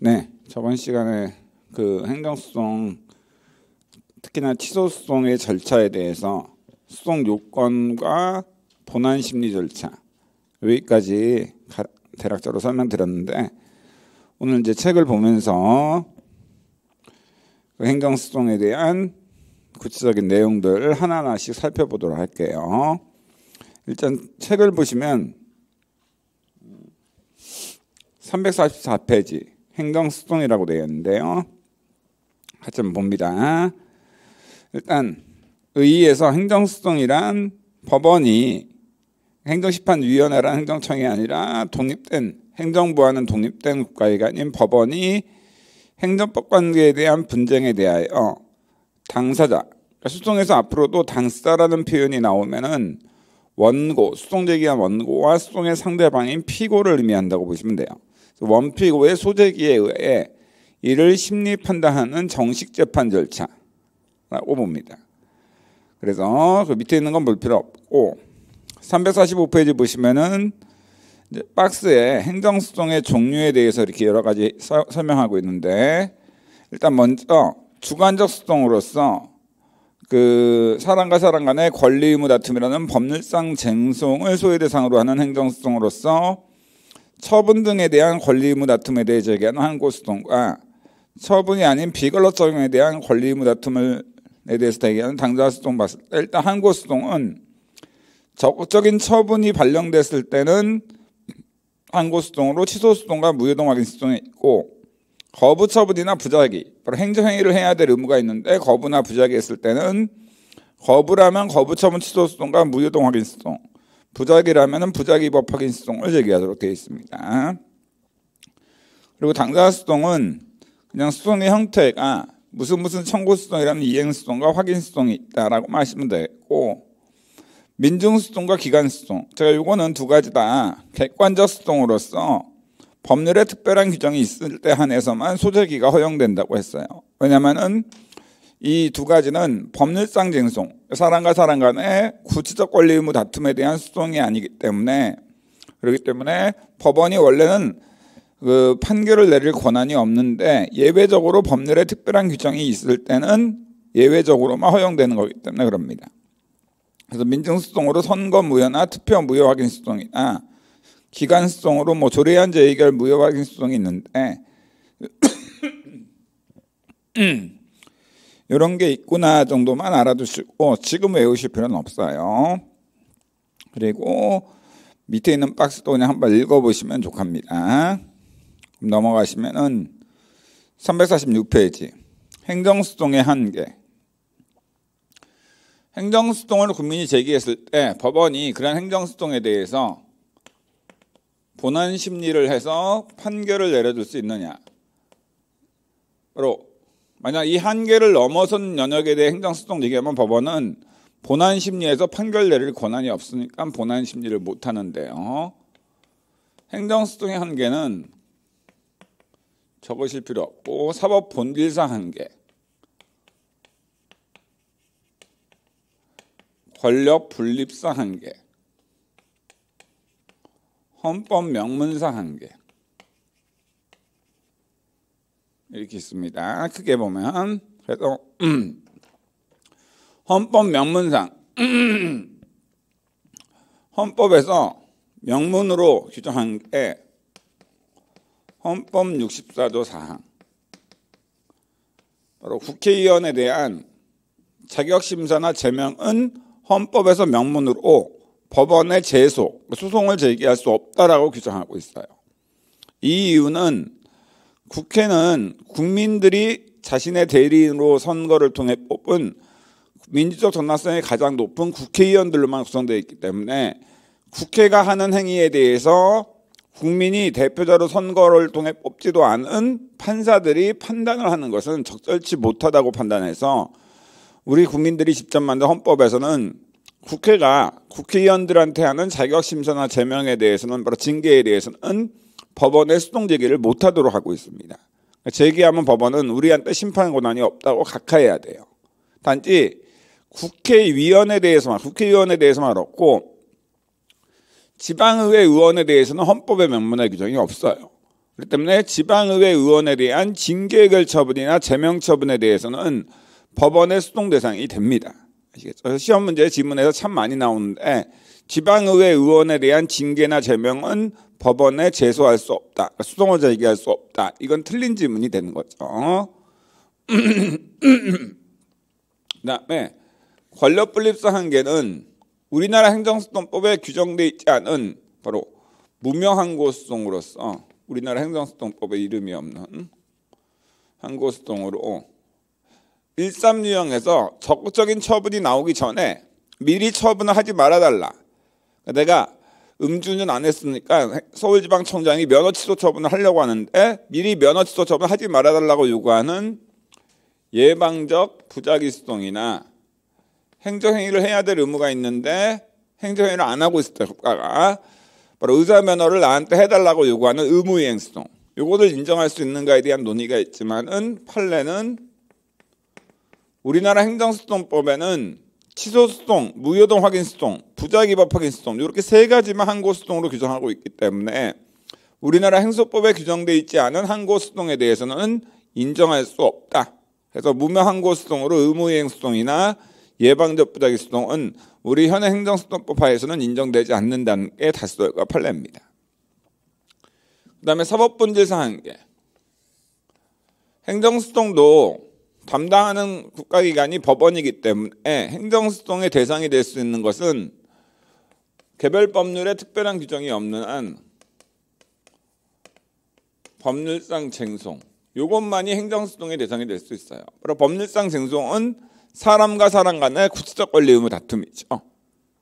네, 저번 시간에 그 행정소송 특히나 취소소송의 절차에 대해서 소송 요건과 본안 심리 절차 여기까지 대략적으로 설명드렸는데 오늘 이제 책을 보면서 그 행정소송에 대한 구체적인 내용들 하나하나씩 살펴보도록 할게요. 일단 책을 보시면 344페이지 행정수송이라고 되어 있는데요. 같이 봅니다. 일단 의의에서 행정수송이란 법원이 행정심판위원회란 행정청이 아니라 독립된 행정부와는 독립된 국가기관인 법원이 행정법 관계에 대한 분쟁에 대하여 당사자 그러니까 수송에서 앞으로도 당사라는 표현이 나오면은 원고 수송 제기한 원고와 수송의 상대방인 피고를 의미한다고 보시면 돼요. 원피고의 소재기에 의해 이를 심리 판단하는 정식 재판 절차라고 봅니다. 아, 그래서 그 밑에 있는 건 볼 필요 없고 345페이지 보시면은 박스에 행정소송의 종류에 대해서 이렇게 여러 가지 서, 설명하고 있는데 일단 먼저 주관적 소송으로서 그 사람과 사람 간의 권리 의무 다툼이라는 법률상 쟁송을 소외 대상으로 하는 행정 소송으로서 처분 등에 대한 권리의무 다툼에 대해 제기하는항고수동과 처분이 아닌 비근러 적용에 대한 권리의무 다툼에 대해서 대기하는 당좌수동 봤을 때 일단 항고수동은 적극적인 처분이 발령됐을 때는 항고수동으로 취소수동과 무효동 확인 수동이 있고 거부 처분이나 부작위 바로 행정행위를 해야 될 의무가 있는데 거부나 부작위 했을 때는 거부라면 거부 처분 취소수동과 무효동 확인 수동 부작이라면 부작위 법확인 수동을 제기하도록 되어 있습니다. 그리고 당사 소송은 그냥 소송의 형태가 무슨 무슨 청구 소송이라는 이행 소송과 확인 소송이 있다라고 말씀을 드렸고 민중 소송과 기간 소송 제가 요거는 두 가지 다 객관적 소송으로서 법률에 특별한 규정이 있을 때 한해서만 소재기가 허용된다고 했어요. 왜냐하면은 이두 가지는 법률상 쟁송, 사람과 사람 간의 구체적 권리 의무 다툼에 대한 소송이 아니기 때문에 그렇기 때문에 법원이 원래는 그 판결을 내릴 권한이 없는데 예외적으로 법률에 특별한 규정이 있을 때는 예외적으로만 허용되는 거기 때문에 그럽니다. 그래서 민증소송으로 선거 무효나 투표 무효 확인 소송이나 기간 소송으로 뭐 조례한 제의결 무효 확인 소송이 있는데 음, 이런 게 있구나 정도만 알아두시고 지금 외우실 필요는 없어요. 그리고 밑에 있는 박스도 그냥 한번 읽어보시면 좋답니다. 넘어가시면은 346페이지 행정수동의 한계 행정수동을 국민이 제기했을 때 법원이 그런 행정수동에 대해서 본안 심리를 해서 판결을 내려줄 수 있느냐 로 만약 이 한계를 넘어선 연역에 대해 행정소송 얘기하면 법원은 본안 심리에서 판결 내릴 권한이 없으니까 본안 심리를 못 하는데요. 행정소송의 한계는 적으실 필요 없고 사법 본질상 한계, 권력 분립상 한계, 헌법 명문상 한계. 이렇게 있습니다. 크게 보면 그래서 음, 헌법 명문상 음, 헌법에서 명문으로 규정한 게 헌법 64조 4항 바로 국회의원에 대한 자격심사나 제명은 헌법에서 명문으로 법원에 제소, 소송을 제기할 수 없다라고 규정하고 있어요. 이 이유는 국회는 국민들이 자신의 대리인으로 선거를 통해 뽑은 민주적 전남성이 가장 높은 국회의원들로만 구성되어 있기 때문에 국회가 하는 행위에 대해서 국민이 대표자로 선거를 통해 뽑지도 않은 판사들이 판단을 하는 것은 적절치 못하다고 판단해서 우리 국민들이 직접 만든 헌법에서는 국회가 국회의원들한테 하는 자격심사나 제명에 대해서는 바로 징계에 대해서는 법원의 수동제기를 못하도록 하고 있습니다. 제기하면 법원은 우리한테 심판 권한이 없다고 각하해야 돼요. 단지 국회의원에 대해서만 국회의원에 대해서만 없고 지방의회 의원에 대해서는 헌법의 명문의 규정이 없어요. 그렇기 때문에 지방의회 의원에 대한 징계결 처분이나 제명 처분에 대해서는 법원의 수동 대상이 됩니다. 아시겠죠? 시험 문제 지문에서 참 많이 나오는데 지방의회 의원에 대한 징계나 제명은 법원에 제소할 수 없다. 그러니까 수송을 제기할 수 없다. 이건 틀린 지문이 되는 거죠. 그다음에 권력 분립성 한계는 우리나라 행정소송법에 규정돼 있지 않은 바로 무명 항고소송으로서 우리나라 행정소송법에 이름이 없는 항고소송으로 13유형에서 적극적인 처분이 나오기 전에 미리 처분을 하지 말아달라. 내가 음주는 안 했으니까 서울지방청장이 면허 취소 처분을 하려고 하는데 미리 면허 취소 처분을 하지 말아달라고 요구하는 예방적 부작위성이나 행정행위를 해야 될 의무가 있는데 행정행위를 안 하고 있을 때가 바로 의사 면허를 나한테 해달라고 요구하는 의무이행성. 요거를 인정할 수 있는가에 대한 논의가 있지만은 판례는 우리나라 행정수동법에는 취소수동, 무효동 확인수동, 부작위법 확인수동 이렇게 세 가지만 항고수동으로 규정하고 있기 때문에 우리나라 행소법에 규정되어 있지 않은 항고수동에 대해서는 인정할 수 없다. 그래서 무명 항고수동으로 의무이행수동이나 예방적 부작위수동은 우리 현행 행정수동법 하에서는 인정되지 않는다는 게 다수결과 판례입니다. 그 다음에 사법분질상한계 행정수동도 담당하는 국가기관이 법원이기 때문에 행정소송의 대상이 될 수 있는 것은 개별 법률에 특별한 규정이 없는 한 법률상 쟁송 이것만이 행정소송의 대상이 될 수 있어요. 바로 법률상 쟁송은 사람과 사람 간의 구체적 권리 의무 다툼이죠.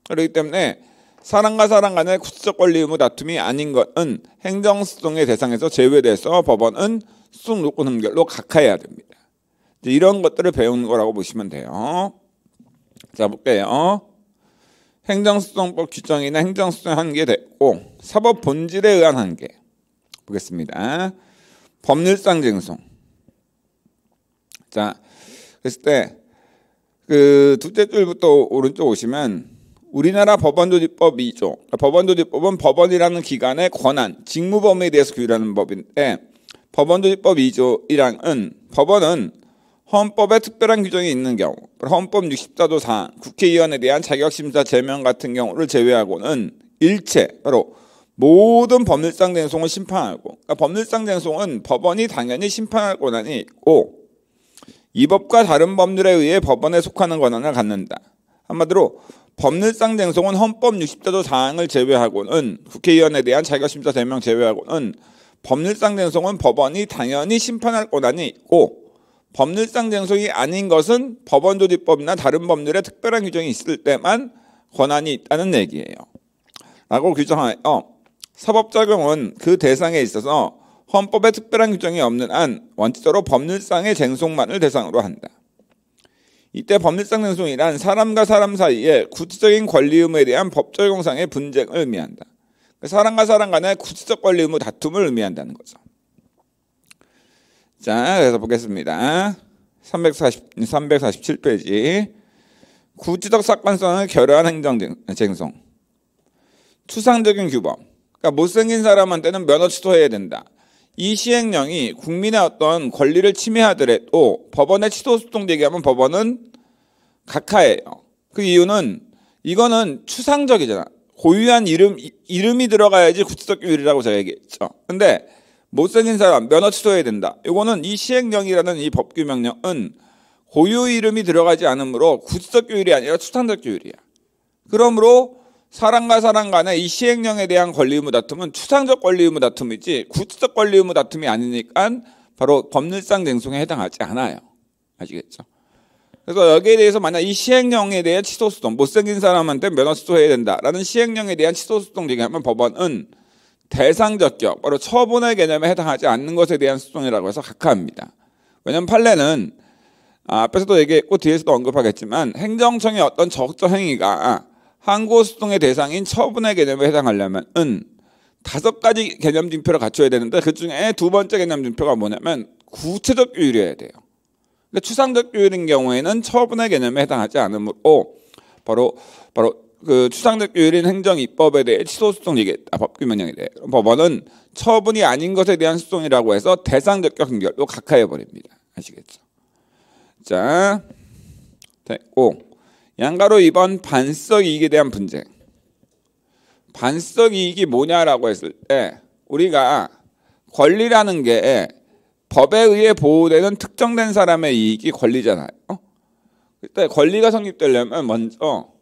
그렇기 때문에 사람과 사람 간의 구체적 권리 의무 다툼이 아닌 것은 행정소송의 대상에서 제외돼서 법원은 수송 요건 결로 각하해야 됩니다. 이런 것들을 배우는 거라고 보시면 돼요. 자 볼게요. 행정수송법 규정이나 행정수송 한계 됐고 사법 본질에 의한 한계 보겠습니다. 법률상 쟁송. 자 그랬을 때그 둘째 줄부터 오른쪽 오시면 우리나라 법원조직법 2조 그러니까 법원조직법은 법원이라는 기관의 권한, 직무 범위에 대해서 규율하는 법인데 법원조직법 2조 1항은 법원은 헌법에 특별한 규정이 있는 경우, 헌법 64조 4항 국회의원에 대한 자격심사 제명 같은 경우를 제외하고는 일체 바로 모든 법률상 쟁송을 심판하고 그러니까 법률상 쟁송은 법원이 당연히 심판할 권한이 있고 이 법과 다른 법률에 의해 법원에 속하는 권한을 갖는다. 한마디로 법률상 쟁송은 헌법 64조 4항을 제외하고는 국회의원에 대한 자격심사 제명 제외하고는 법률상 쟁송은 법원이 당연히 심판할 권한이 있고 법률상 쟁송이 아닌 것은 법원조직법이나 다른 법률에 특별한 규정이 있을 때만 권한이 있다는 얘기예요. 라고 규정하여 사법작용은 그 대상에 있어서 헌법에 특별한 규정이 없는 한 원칙적으로 법률상의 쟁속만을 대상으로 한다. 이때 법률상 쟁송이란 사람과 사람 사이의 구체적인 권리 의무에 대한 법적 공상의 분쟁을 의미한다. 사람과 사람 간의 구체적 권리 의무 다툼을 의미한다는 거죠. 자, 그래서 보겠습니다. 340, 347페이지. 구지적 사건성을 결여한 행정쟁송. 추상적인 규범. 그러니까 못생긴 사람한테는 면허 취소해야 된다. 이 시행령이 국민의 어떤 권리를 침해하더라도 법원에 취소 소송되게 하면 법원은 각하예요. 그 이유는 이거는 추상적이잖아. 고유한 이름, 이름이 들어가야지 구체적 규율이라고 제가 얘기했죠. 근데 못생긴 사람 면허 취소해야 된다. 이거는 이 시행령이라는 이 법규명령은 고유 이름이 들어가지 않으므로 구체적 규율이 아니라 추탄적 규율이야. 그러므로 사람과 사람 간의 이 시행령에 대한 권리 의무 다툼은 추상적 권리 의무 다툼이지 구체적 권리 의무 다툼이 아니니까 바로 법률상 쟁송에 해당하지 않아요. 아시겠죠? 그래서 여기에 대해서 만약 이 시행령에 대한 취소 소송 못생긴 사람한테 면허 취소해야 된다라는 시행령에 대한 취소 소송 얘기하면 법원은 대상적격, 바로 처분의 개념에 해당하지 않는 것에 대한 소송이라고 해서 각하합니다. 왜냐하면 판례는 아, 앞에서도 얘기했고 뒤에서도 언급하겠지만 행정청의 어떤 적절 행위가 항고 소송의 대상인 처분의 개념에 해당하려면은 다섯 가지 개념 증표를 갖춰야 되는데 그 중에 두 번째 개념 증표가 뭐냐면 구체적 규율이어야 돼요. 근데 추상적 규율인 경우에는 처분의 개념에 해당하지 않으므로 바로 바로 그 추상적 유인 행정 입법에 대해 취소 소송 얘기 아, 법규 명령에 대해 법원은 처분이 아닌 것에 대한 소송이라고 해서 대상적 경결로 각하해 버립니다. 아시겠죠? 자, 됐고 양가로 이번 반석 이익에 대한 분쟁. 반석 이익이 뭐냐라고 했을 때 우리가 권리라는 게 법에 의해 보호되는 특정된 사람의 이익이 권리잖아요. 어? 그때 권리가 성립되려면 먼저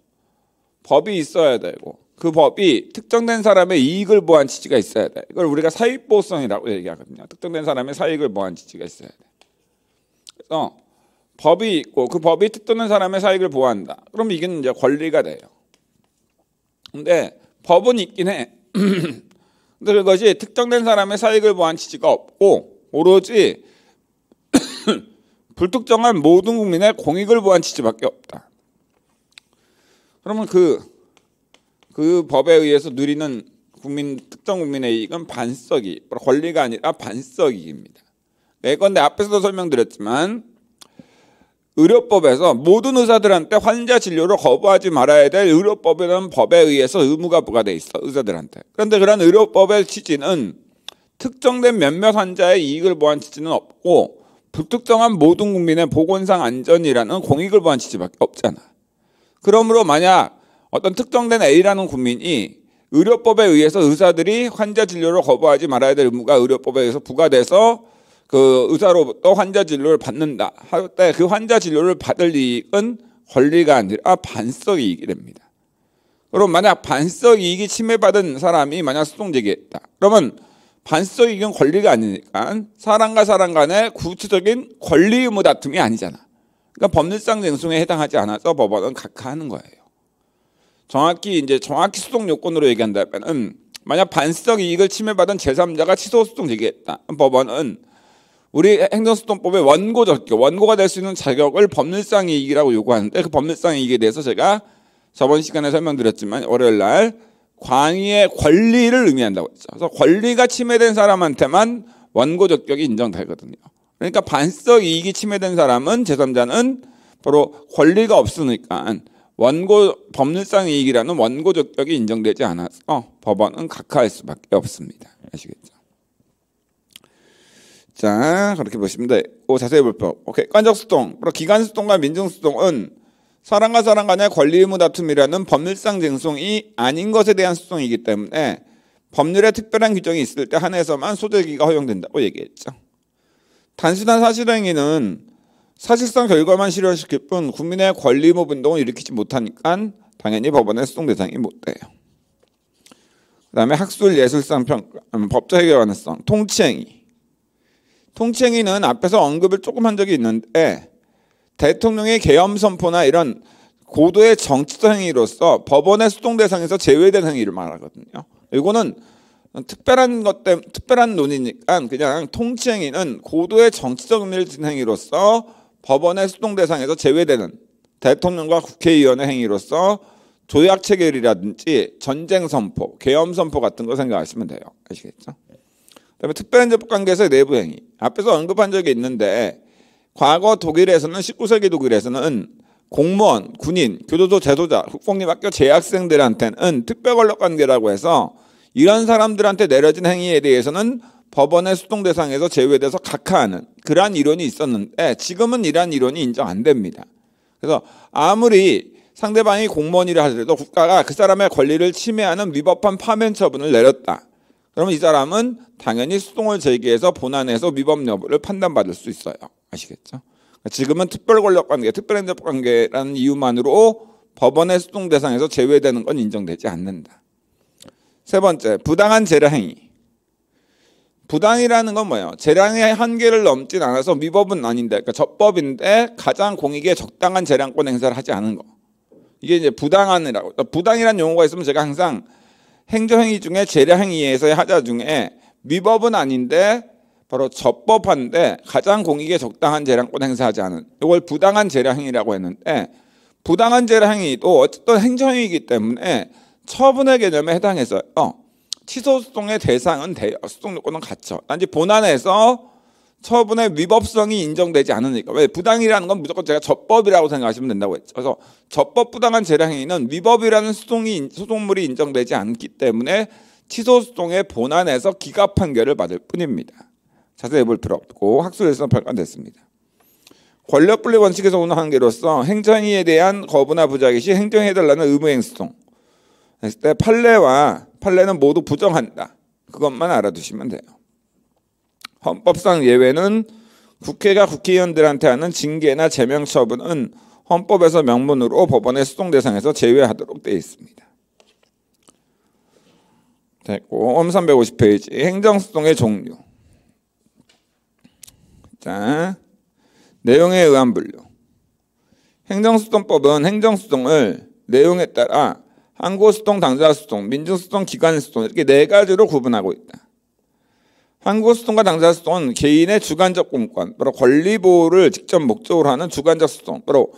법이 있어야 되고 그 법이 특정된 사람의 이익을 보한 취지가 있어야 돼. 이걸 우리가 사익보호성이라고 얘기하거든요. 특정된 사람의 사익을 보한 취지가 있어야 돼. 그래서 법이 있고 그 법이 특정된 사람의 사익을 보호한다. 그럼 이게 이제 권리가 돼요. 근데 법은 있긴 해. 근데 그것이 특정된 사람의 사익을 보한 취지가 없고 오로지 불특정한 모든 국민의 공익을 보한 취지밖에 없다. 그러면 그, 그 법에 의해서 누리는 국민, 특정 국민의 이익은 반석이, 권리가 아니라 반석이입니다. 네, 내 건데 앞에서도 설명드렸지만, 의료법에서 모든 의사들한테 환자 진료를 거부하지 말아야 될 의료법이라는 법에 의해서 의무가 부과돼 있어 의사들한테. 그런데 그런 의료법의 취지는 특정된 몇몇 환자의 이익을 보한 취지는 없고 불특정한 모든 국민의 보건상 안전이라는 공익을 보한 취지밖에 없잖아. 그러므로 만약 어떤 특정된 A라는 국민이 의료법에 의해서 의사들이 환자 진료를 거부하지 말아야 될 의무가 의료법에 의해서 부과돼서 그 의사로부터 환자 진료를 받는다 할 때 그 환자 진료를 받을 이익은 권리가 아니라 반석 이익이 됩니다. 그럼 만약 반석 이익이 침해받은 사람이 만약 소송 제기했다. 그러면 반석 이익은 권리가 아니니까 사람과 사람 간의 구체적인 권리 의무 다툼이 아니잖아. 그러니까 법률상 쟁송에 해당하지 않아서 법원은 각하하는 거예요. 정확히 이제 정확히 수송 요건으로 얘기한다면은 만약 반성 이익을 침해받은 제3자가 취소 소송 제기했다. 법원은 우리 행정소송법의 원고 적격, 원고가 될 수 있는 자격을 법률상 이익이라고 요구하는데 그 법률상 이익에 대해서 제가 저번 시간에 설명드렸지만 월요일 날 광의의 권리를 의미한다고 했죠. 그래서 권리가 침해된 사람한테만 원고 적격이 인정되거든요. 그러니까 반석 이익이 침해된 사람은 제3자는 바로 권리가 없으니까 원고 법률상 이익이라는 원고 적격이 인정되지 않아서 법원은 각하할 수밖에 없습니다. 아시겠죠? 자 그렇게 보시면 돼. 오 자세히 볼법. 오케이 관적수동. 그리고 기간수동과 민정수동은 사람과 사람 간의 권리 의무 다툼이라는 법률상 쟁송이 아닌 것에 대한 수동이기 때문에 법률에 특별한 규정이 있을 때 한해서만 소재기가 허용된다고 얘기했죠. 단순한 사실행위는 사실상 결과만 실현시킬 뿐 국민의 권리 모호 운동을 일으키지 못하니까 당연히 법원의 수동 대상이 못 돼요. 그다음에 학술 예술상 평 법적에 관성 통치행위. 통치행위는 앞에서 언급을 조금 한 적이 있는데 대통령의 계엄 선포나 이런 고도의 정치적 행위로서 법원의 수동 대상에서 제외된 행위를 말하거든요. 이거는 특별한 것 때문에 특별한 논의니까 그냥 통치행위는 고도의 정치적 의미를 지닌 행위로서 법원의 수동 대상에서 제외되는 대통령과 국회의원의 행위로서 조약 체결이라든지 전쟁 선포, 계엄 선포 같은 거 생각하시면 돼요. 아시겠죠? 그다음에 특별한 제법 관계에서의 내부 행위. 앞에서 언급한 적이 있는데 과거 독일에서는 19세기 독일에서는 공무원, 군인, 교도소 제도자, 국공립학교 재학생들한테는 특별 권력 관계라고 해서 이런 사람들한테 내려진 행위에 대해서는 법원의 수동 대상에서 제외돼서 각하하는 그러한 이론이 있었는데 지금은 이러한 이론이 인정 안 됩니다. 그래서 아무리 상대방이 공무원이라 하더라도 국가가 그 사람의 권리를 침해하는 위법한 파면 처분을 내렸다. 그러면 이 사람은 당연히 수동을 제기해서 본안에서 위법 여부를 판단받을 수 있어요. 아시겠죠? 그러니까 지금은 특별 권력 관계, 특별 행정 관계라는 이유만으로 법원의 수동 대상에서 제외되는 건 인정되지 않는다. 세 번째, 부당한 재량 행위. 부당이라는 건 뭐예요? 재량의 한계를 넘진 않아서 위법은 아닌데, 그러니까 적법인데 가장 공익에 적당한 재량권 행사를 하지 않은 거. 이게 이제 부당한이라고. 그러니까 부당이라는 용어가 있으면 제가 항상 행정행위 중에 재량행위에서의 하자 중에 위법은 아닌데 바로 적법한데 가장 공익에 적당한 재량권 행사하지 않은 이걸 부당한 재량행위라고 했는데 부당한 재량행위도 어쨌든 행정행위이기 때문에 처분의 개념에 해당해서 어, 취소소송의 대상은 대, 소송요건은 어, 같죠. 단지 본안에서 처분의 위법성이 인정되지 않으니까 왜 부당이라는 건 무조건 제가 적법이라고 생각하시면 된다고 했죠. 그래서 적법 부당한 재량행위는 위법이라는 소송이 소송물이 인정되지 않기 때문에 취소 소송의 본안에서 기각 판결을 받을 뿐입니다. 자세히 볼 필요 없고 학술에서 발간됐습니다. 권력 분리 원칙에서 오는 한계로서 행정위에 대한 거부나 부작위 시 행정해달라는 의무 행수송 했을 때 판례와 판례는 모두 부정한다. 그것만 알아두시면 돼요. 헌법상 예외는 국회가 국회의원들한테 하는 징계나 제명 처분은 헌법에서 명문으로 법원의 수송 대상에서 제외하도록 되어 있습니다. 됐고, 350페이지 행정수송의 종류. 자, 내용에 의한 분류. 행정수송법은 행정수송을 내용에 따라 항고수통, 당사수통, 민중수통, 기관수통 이렇게 네 가지로 구분하고 있다. 항고수통과 당사수통은 개인의 주관적 공권, 바로 권리보호를 직접 목적으로 하는 주관적 수통, 바로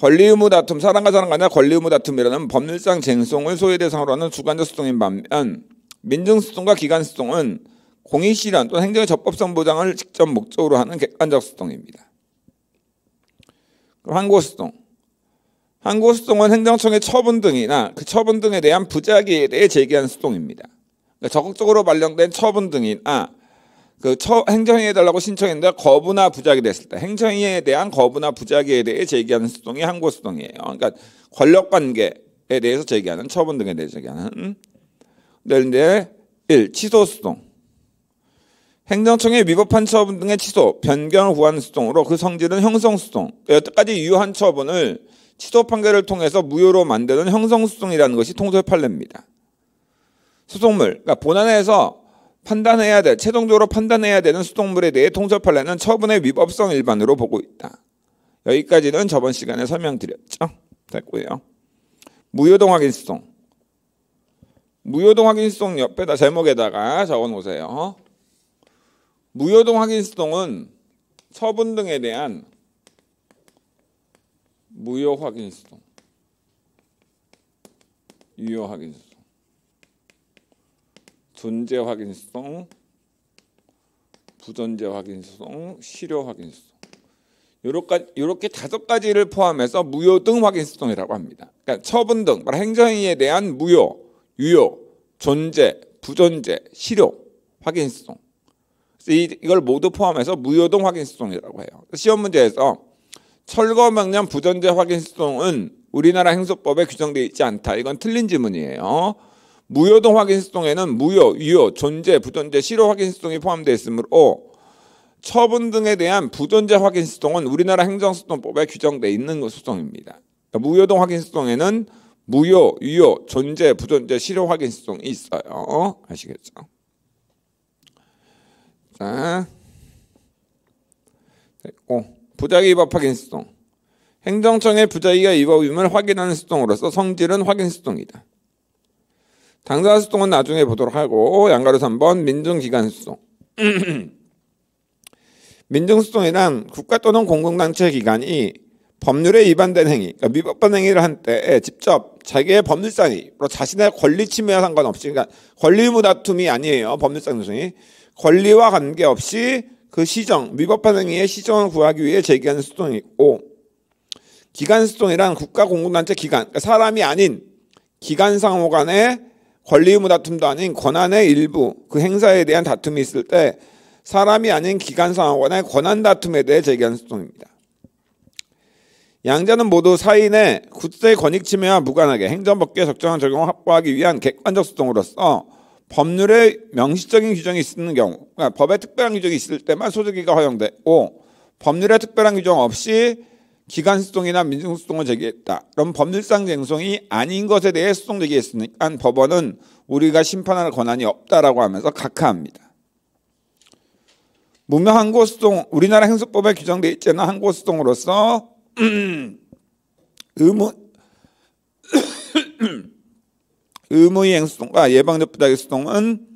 권리의무 다툼, 사랑과 사랑 간의 권리의무 다툼이라는 법률상 쟁송을 소외 대상으로 하는 주관적 수통인 반면 민중수통과 기관수통은 공익실현 또는 행정의 적법성 보장을 직접 목적으로 하는 객관적 수통입니다. 그럼 수통 한고수동은 행정청의 처분 등이나 그 처분 등에 대한 부작위에 대해 제기한 수동입니다. 그러니까 적극적으로 발령된 처분 등이나 그 처, 행정위에 달라고 신청했는데 거부나 부작위 됐을 때 행정위에 대한 거부나 부작위에 대해 제기하는 수동이 항고수동이에요. 그러니까 권력관계에 대해서 제기하는 처분 등에 대해 제기하는 그런데 1. 취소수동 행정청의 위법한 처분 등의 취소, 변경, 후한 수동으로 그 성질은 형성수동 여태까지 유효한 처분을 취소 판결을 통해서 무효로 만드는 형성소송이라는 것이 통소의 판례입니다. 소송물, 그러니까 본안에서 판단해야 될, 최종적으로 판단해야 되는 소송물에 대해 통소 판례는 처분의 위법성 일반으로 보고 있다. 여기까지는 저번 시간에 설명드렸죠. 됐고요. 무효동 확인 소송. 무효동 확인 소송 옆에다 제목에다가 적어놓으세요. 무효동 확인 소송은 처분 등에 대한 무효 확인 수동, 유효 확인 수동, 존재 확인 수동, 부존재 확인 수동, 실효 확인 수동. 요렇게, 요렇게 다섯 가지를 포함해서 무효 등 확인 수동이라고 합니다. 그러니까 처분 등, 행정행위에 대한 무효, 유효, 존재, 부존재, 실효, 확인 수동. 이, 걸 모두 포함해서 무효등 확인 수동이라고 해요. 시험 문제에서 철거 망령 부존재 확인 수동은 우리나라 행소법에 규정되어 있지 않다. 이건 틀린 지문이에요. 무효동 확인 수동에는 무효, 유효, 존재, 부존재, 실효 확인 수동이 포함되어 있으므로 처분 등에 대한 부존재 확인 수동은 우리나라 행정수동법에 규정되어 있는 수동입니다. 그러니까 무효동 확인 수동에는 무효, 유효, 존재, 부존재, 실효 확인 수동이 있어요. 아시겠죠? 자, 됐고. 부작위 입법 확인 수동. 행정청의 부작위가 입법임을 확인하는 수동으로서 성질은 확인 수동이다. 당사 수동은 나중에 보도록 하고 양가로 3번 민중기관 수동. 민중수동이란 국가 또는 공공단체 기관이 법률에 위반된 행위, 그러니까 위법한 행위를 한 때에 직접 자기의 법률상이, 자신의 권리 침해와 상관없이, 그러니까 권리 무 다툼이 아니에요. 법률상 조이 권리와 관계없이 그 시정, 위법한 행위의 시정을 구하기 위해 제기하는 수동이고 기간 수동이란 국가 공공단체 기관, 그러니까 사람이 아닌 기간 상호 간의 권리 의무 다툼도 아닌 권한의 일부, 그 행사에 대한 다툼이 있을 때 사람이 아닌 기간 상호 간의 권한 다툼에 대해 제기하는 수동입니다. 양자는 모두 사인의 구체 권익 침해와 무관하게 행정법규의 적정한 적용을 확보하기 위한 객관적 수동으로서 법률에 명시적인 규정이 있는 경우, 그러니까 법에 특별한 규정이 있을 때만 소재기가 허용되고 법률에 특별한 규정 없이 기관소송이나 민중소송을 제기했다. 그럼 법률상 쟁송이 아닌 것에 대해 소송 제기했으니까 법원은 우리가 심판할 권한이 없다라고 하면서 각하합니다. 무명 항고소송, 우리나라 행수법에 규정되어 있지 않은 항고소송으로서 의무 의무이행수동과 예방접부자 양수동은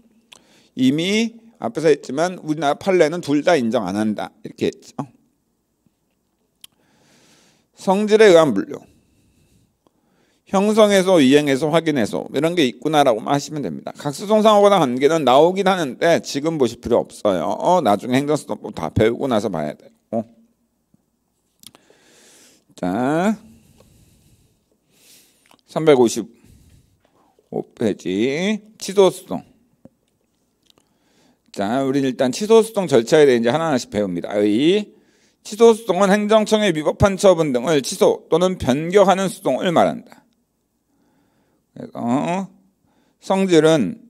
이미 앞에서 했지만 우리나라 판례는 둘 다 인정 안 한다 이렇게 했죠. 성질에 의한 물류 형성해서이행해서 확인해서 이런 게 있구나라고만 하시면 됩니다. 각수송상하고나 관계는 나오긴 하는데 지금 보실 필요 없어요. 어, 나중에 행정수동법 다 배우고 나서 봐야 돼요. 어. 자 350. 5페이지 취소 수송. 자, 우리 일단 취소 수송 절차에 대해 이제 하나하나씩 배웁니다. 의 취소 수송은 행정청의 위법한 처분 등을 취소 또는 변경하는 수송을 말한다. 그래서 성질은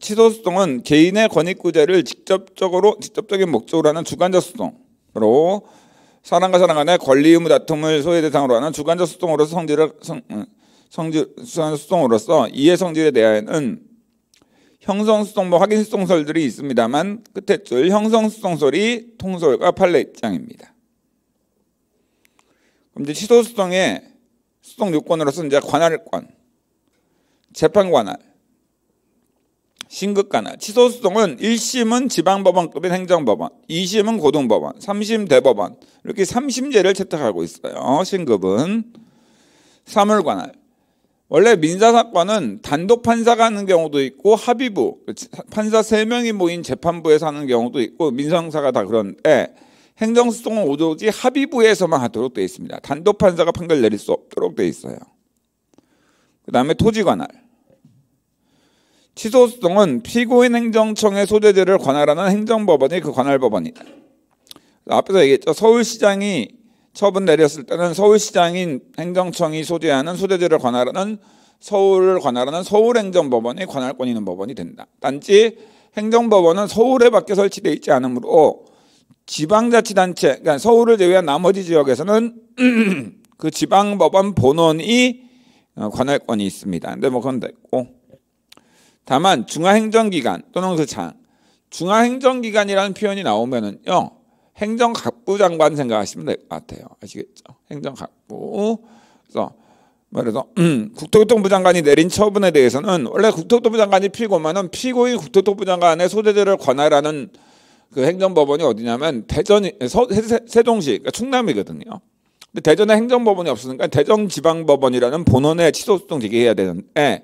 취소 수송은 개인의 권익구제를 직접적으로 직접적인 목적으로 하는 주관적 수송으로 사람과 사람 간의 권리 의무 다툼을 소외 대상으로 하는 주관적 수송으로서 성질을 성, 음, 성질 수송으로서 이해 성질에 대한 형성수송법 확인수송설들이 있습니다만 끝에 줄 형성수송설이 통솔과 판례 입장입니다. 그럼 이제 시도수송의 수송 요건으로서 이제 관할권, 재판 관할, 신급 관할, 취소수송은 1심은 지방법원급인 행정법원, 2심은 고등법원, 3심 대법원 이렇게 3심제를 채택하고 있어요. 신급은 사물관할, 원래 민사사건은 단독 판사가 하는 경우도 있고 합의부, 판사 세명이 모인 재판부에서 하는 경우도 있고 민사형사가 다 그런데 예, 행정소송은 오로지 합의부에서만 하도록 되어 있습니다. 단독 판사가 판결 내릴 수 없도록 되어 있어요. 그 다음에 토지관할. 취소소송은 피고인 행정청의 소재들을 관할하는 행정법원이 그 관할법원이다. 앞에서 얘기했죠. 서울시장이 처분 내렸을 때는 서울시장인 행정청이 소재하는 소재지를 관할하는 서울을 관할하는 서울행정법원이 관할권 이 있는 법원이 된다. 단지 행정법원은 서울에 밖에 설치되어 있지 않으므로 지방자치단체, 그러니까 서울을 제외한 나머지 지역에서는 그 지방법원 본원이 어, 관할권이 있습니다. 근데 뭐 그건 됐고. 다만 중앙행정기관 또는 그 장, 중앙행정기관이라는 표현이 나오면은요, 행정각부 장관 생각하시면 될 것 같아요. 아시겠죠? 행정각부. 그래서 말해서 뭐 음, 국토교통부 장관이 내린 처분에 대해서는 원래 국토교통부 장관이 피고만은 피고인 국토교통부 장관의 소재들을 관할하는 그 행정법원이 어디냐면 대전 서, 세, 세종시 그러니까 충남이거든요. 근데 대전에 행정법원이 없으니까 대전지방법원이라는 본원의 취소소송 제기해야 되는데 예.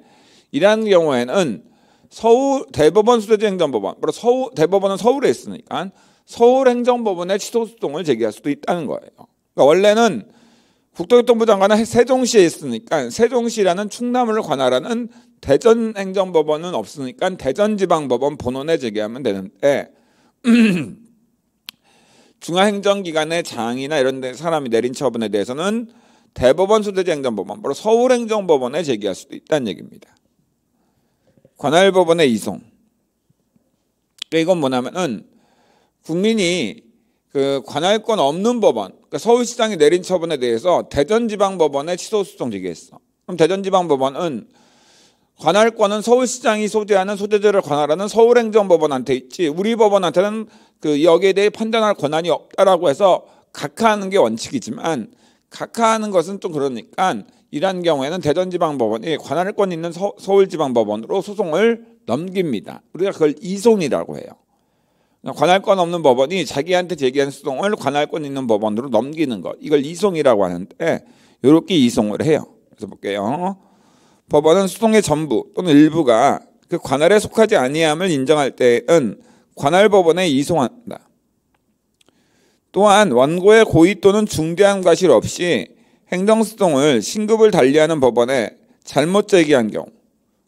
이러한 경우에는 서울 대법원 수재지 행정법원, 그리 서울 대법원은 서울에 있으니까 서울행정법원의 취소소송을 제기할 수도 있다는 거예요. 그러니까 원래는 국토교통부 장관은 세종시에 있으니까 세종시라는 충남을 관할하는 대전행정법원은 없으니까 대전지방법원 본원에 제기하면 되는데 중앙행정기관의 장이나 이런 데 사람이 내린 처분에 대해서는 대법원 소재지행정법원 바로 서울행정법원에 제기할 수도 있다는 얘기입니다. 관할법원의 이송. 그러니까 이건 뭐냐면은 국민이 그 관할권 없는 법원, 그러니까 서울시장이 내린 처분에 대해서 대전지방법원에 취소소송 제기했어. 그럼 대전지방법원은 관할권은 서울시장이 소재하는 소재들을 관할하는 서울행정법원한테 있지 우리 법원한테는 그 여기에 대해 판단할 권한이 없다라고 해서 각하하는 게 원칙이지만 각하하는 것은 좀 그러니까 이러한 경우에는 대전지방법원이 관할권 있는 서, 서울지방법원으로 소송을 넘깁니다. 우리가 그걸 이송이라고 해요. 관할권 없는 법원이 자기한테 제기한 소송을 관할권 있는 법원으로 넘기는 것. 이걸 이송이라고 하는데 이렇게 이송을 해요. 그래서 볼게요. 법원은 소송의 전부 또는 일부가 그 관할에 속하지 아니함을 인정할 때는 관할 법원에 이송한다. 또한 원고의 고의 또는 중대한 과실 없이 행정소송을 신급을 달리하는 법원에 잘못 제기한 경우.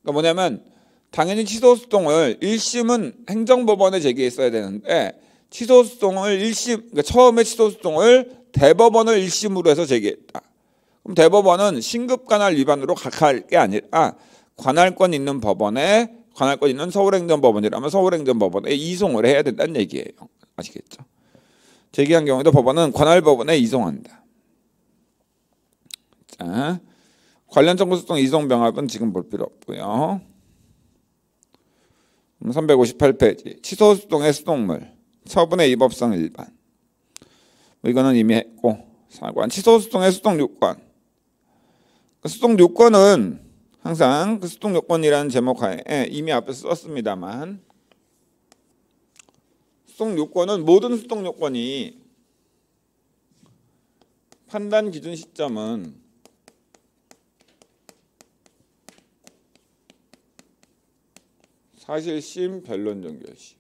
그러니까 뭐냐면 당연히 취소소송을 1심은 행정법원에 제기했어야 되는데 취소소송을 1심 그러니까 처음에 취소소송을 대법원을 1심으로 해서 제기했다. 그럼 대법원은 신급 관할 위반으로 각할 게 아니라 아, 관할권 있는 법원에 관할권 있는 서울행정법원이라면 서울행정법원에 이송을 해야 된다는 얘기예요. 아시겠죠? 제기한 경우에도 법원은 관할법원에 이송한다. 자, 관련 정보소송 이송 병합은 지금 볼 필요 없고요. 358페이지. 치소수동의 수동물. 처분의 위법성 일반. 뭐 이거는 이미 했고. 4관. 치소수동의 수동 요건. 그 수동 요건은 항상 그 수동 요건이라는 제목 하에 이미 앞에 썼습니다만 수동 요건은 모든 수동 요건이 판단 기준 시점은 사실심 변론 종결시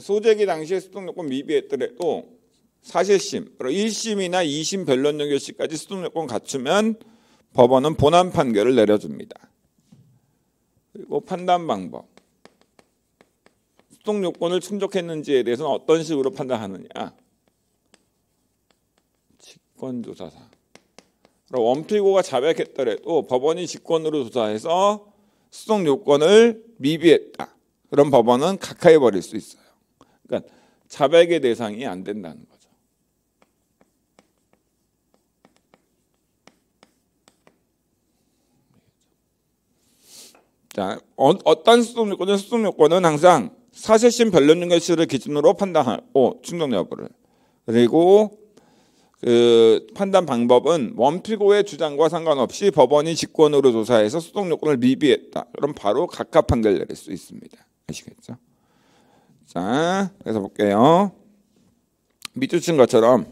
소재기 당시에 수동요건 미비했더라도 사실심, 1심이나 2심 변론 종결시까지 수동요건 갖추면 법원은 본안 판결을 내려줍니다. 그리고 판단 방법. 수동 요건을 충족했는지에 대해서는 어떤 식으로 판단하느냐. 직권조사상. 원필고가 자백했더라도 법원이 직권으로 조사해서 수송 요건을 미비했다. 그런 법원은 각하해 버릴 수 있어요. 그러니까 자백의 대상이 안 된다는 거죠. 자, 어, 떤 수송 요건은 수송 요건은 항상 사실심 변론증거실을 기준으로 판단하고 충족 여부를 그리고 그 판단 방법은 원피고의 주장과 상관없이 법원이 직권으로 조사해서 소송 요건을 미비했다. 그럼 바로 각하 판결 내릴 수 있습니다. 아시겠죠? 자, 그래서 볼게요. 밑줄친 것처럼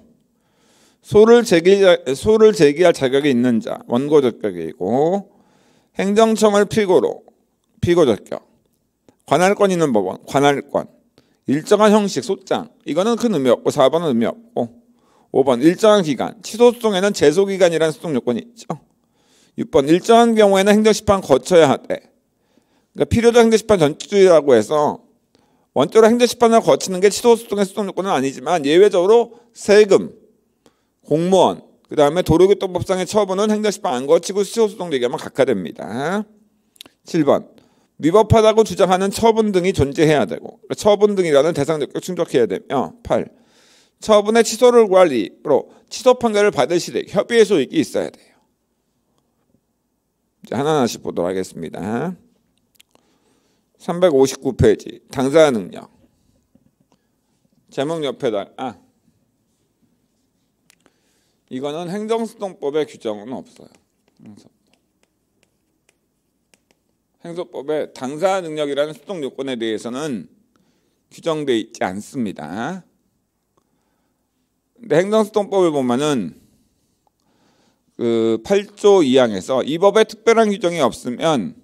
소를 제기 소를 제기할 자격이 있는 자 원고 적격이고 행정청을 피고로 피고 적격 관할권 있는 법원 관할권 일정한 형식 소장 이거는 큰 의미 없고 4번은 의미 없고 5번 일정한 기간. 취소 소송에는 재소 기간이라는 소송 요건이 있죠. 6번 일정한 경우에는 행정심판 거쳐야 하되. 그러니까 필요도 행정심판 전주라고 해서 원적으로 행정심판을 거치는 게 취소 소송의 소송 요건은 아니지만 예외적으로 세금, 공무원, 그 다음에 도로교통법상의 처분은 행정심판 안 거치고 취소 소송 되기하면 각하됩니다. 7번 위법하다고 주장하는 처분 등이 존재해야 되고 그러니까 처분 등이라는 대상 적격 충족해야 되며 8 처분의 취소를 구할 이익로 취소 판결을 받을 시에 협의의 소익이 있어야 돼요. 하나하나씩 보도록 하겠습니다. 359페이지 당사 능력 제목 옆에다 아 이거는 행정수동법의 규정은 없어요. 행소법에 당사 능력이라는 수동 요건에 대해서는 규정되어 있지 않습니다. 근데 행정수동법을 보면은 그 8조 2항에서 이 법에 특별한 규정이 없으면